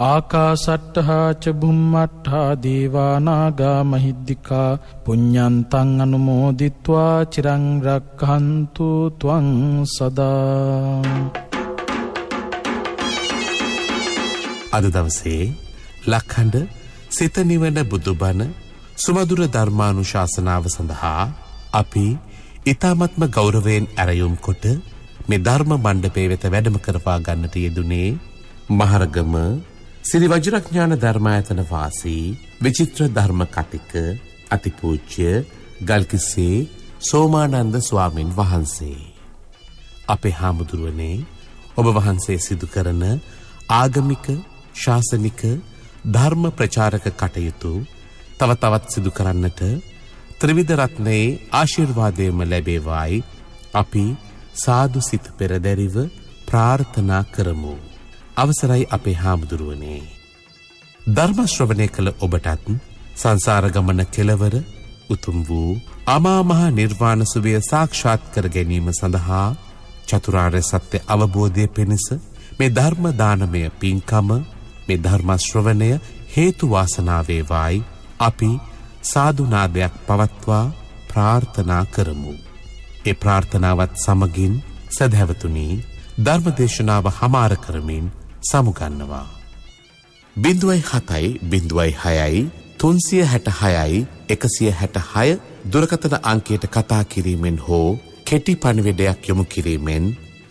A: ආකාසට්ටහාච බුම්මට්හා දේවානාගා මහිද්දිිකා පුඤ්ඥන්තං අනුමෝදිත්වා චිරංරක්හන්තු තුවං සදා
B: අද දවසේ ලක්හඩ සිතනිවන බුදුබණ සුමදුර ධර්මානු ශාසනාව සඳහා අපි ඉතාමත්ම ගෞරවයෙන් ඇරයුම් කොට මෙ ධර්ම මණ්ඩපේ වෙත වැඩම කරපා ගන්නට යෙදුනේ මහරගම සිරි වජිරඥාන ධර්මායතන වාසී විචිත්‍ර ධර්ම කතික අතිපූච්‍ය ගල්කිස්සේ සෝමානන්ද ස්වාමින් වහන්සේ. අපේ හාමුදුරුවනේ ඔබ වහන්සේ සිදු කරන ආගමික ශාසනික ධර්ම ප්‍රචාරක කටයුතු තව තවත් සිදු කරන්නට ත්‍රවිධ රත්නයේ ආශිර්වාදයම ලැබේවායි අපි සාදු සිත පෙරදැරිව ප්‍රාර්ථනා කරමු. අවසරයි අපේ හාමුදුරුවනේ. ධර්මශ්‍රවණය කළ ඔබටත් සංසාරගමන කෙලවර උතුම් වූ අමාමහා නිර්වාණසුවය සාක්ෂාත් කර ගැනීම සඳහා චතුරාර්ය සත්‍ය අවබෝධය පිණිස මේ ධර්ම දානමය පින්කම මේ ධර්ම ශ්‍රවණය හේතු වාසනා වේවායි අපි සාදුනාදයක් පවත්වා ප්‍රාර්ථනා කරමු. ඒ ප්‍රාර්ථනාවත් සමගින් සදහැවතුනි ධර්මදේශනාව හමාර කරමින් සමුගන්නවා. බිඳුවයි හතයි බිඳුවයි හයයි තුන්සිය හැට හයයි එකසිය හැට හය දුරකතන අංකයට කතා කිරීමෙන් හෝ කෙටි පණිවිඩයක් යොමු කිරීමෙන්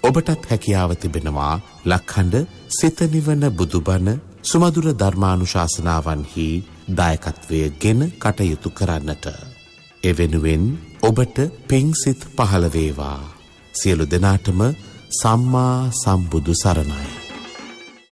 B: ඔබටත් හැකියාව තිබෙනවා ලක්හඬ සිතනිවන බුදුබණ සුමදුර ධර්මානුශාසනාවන්හි දායකත්වය ගෙන කටයුතු කරන්නට. එවෙනුවෙන් ඔබට පිංසිත් පහළවේවා. සියලු දෙනාටම සම්මා සම්බුදු සරණයි.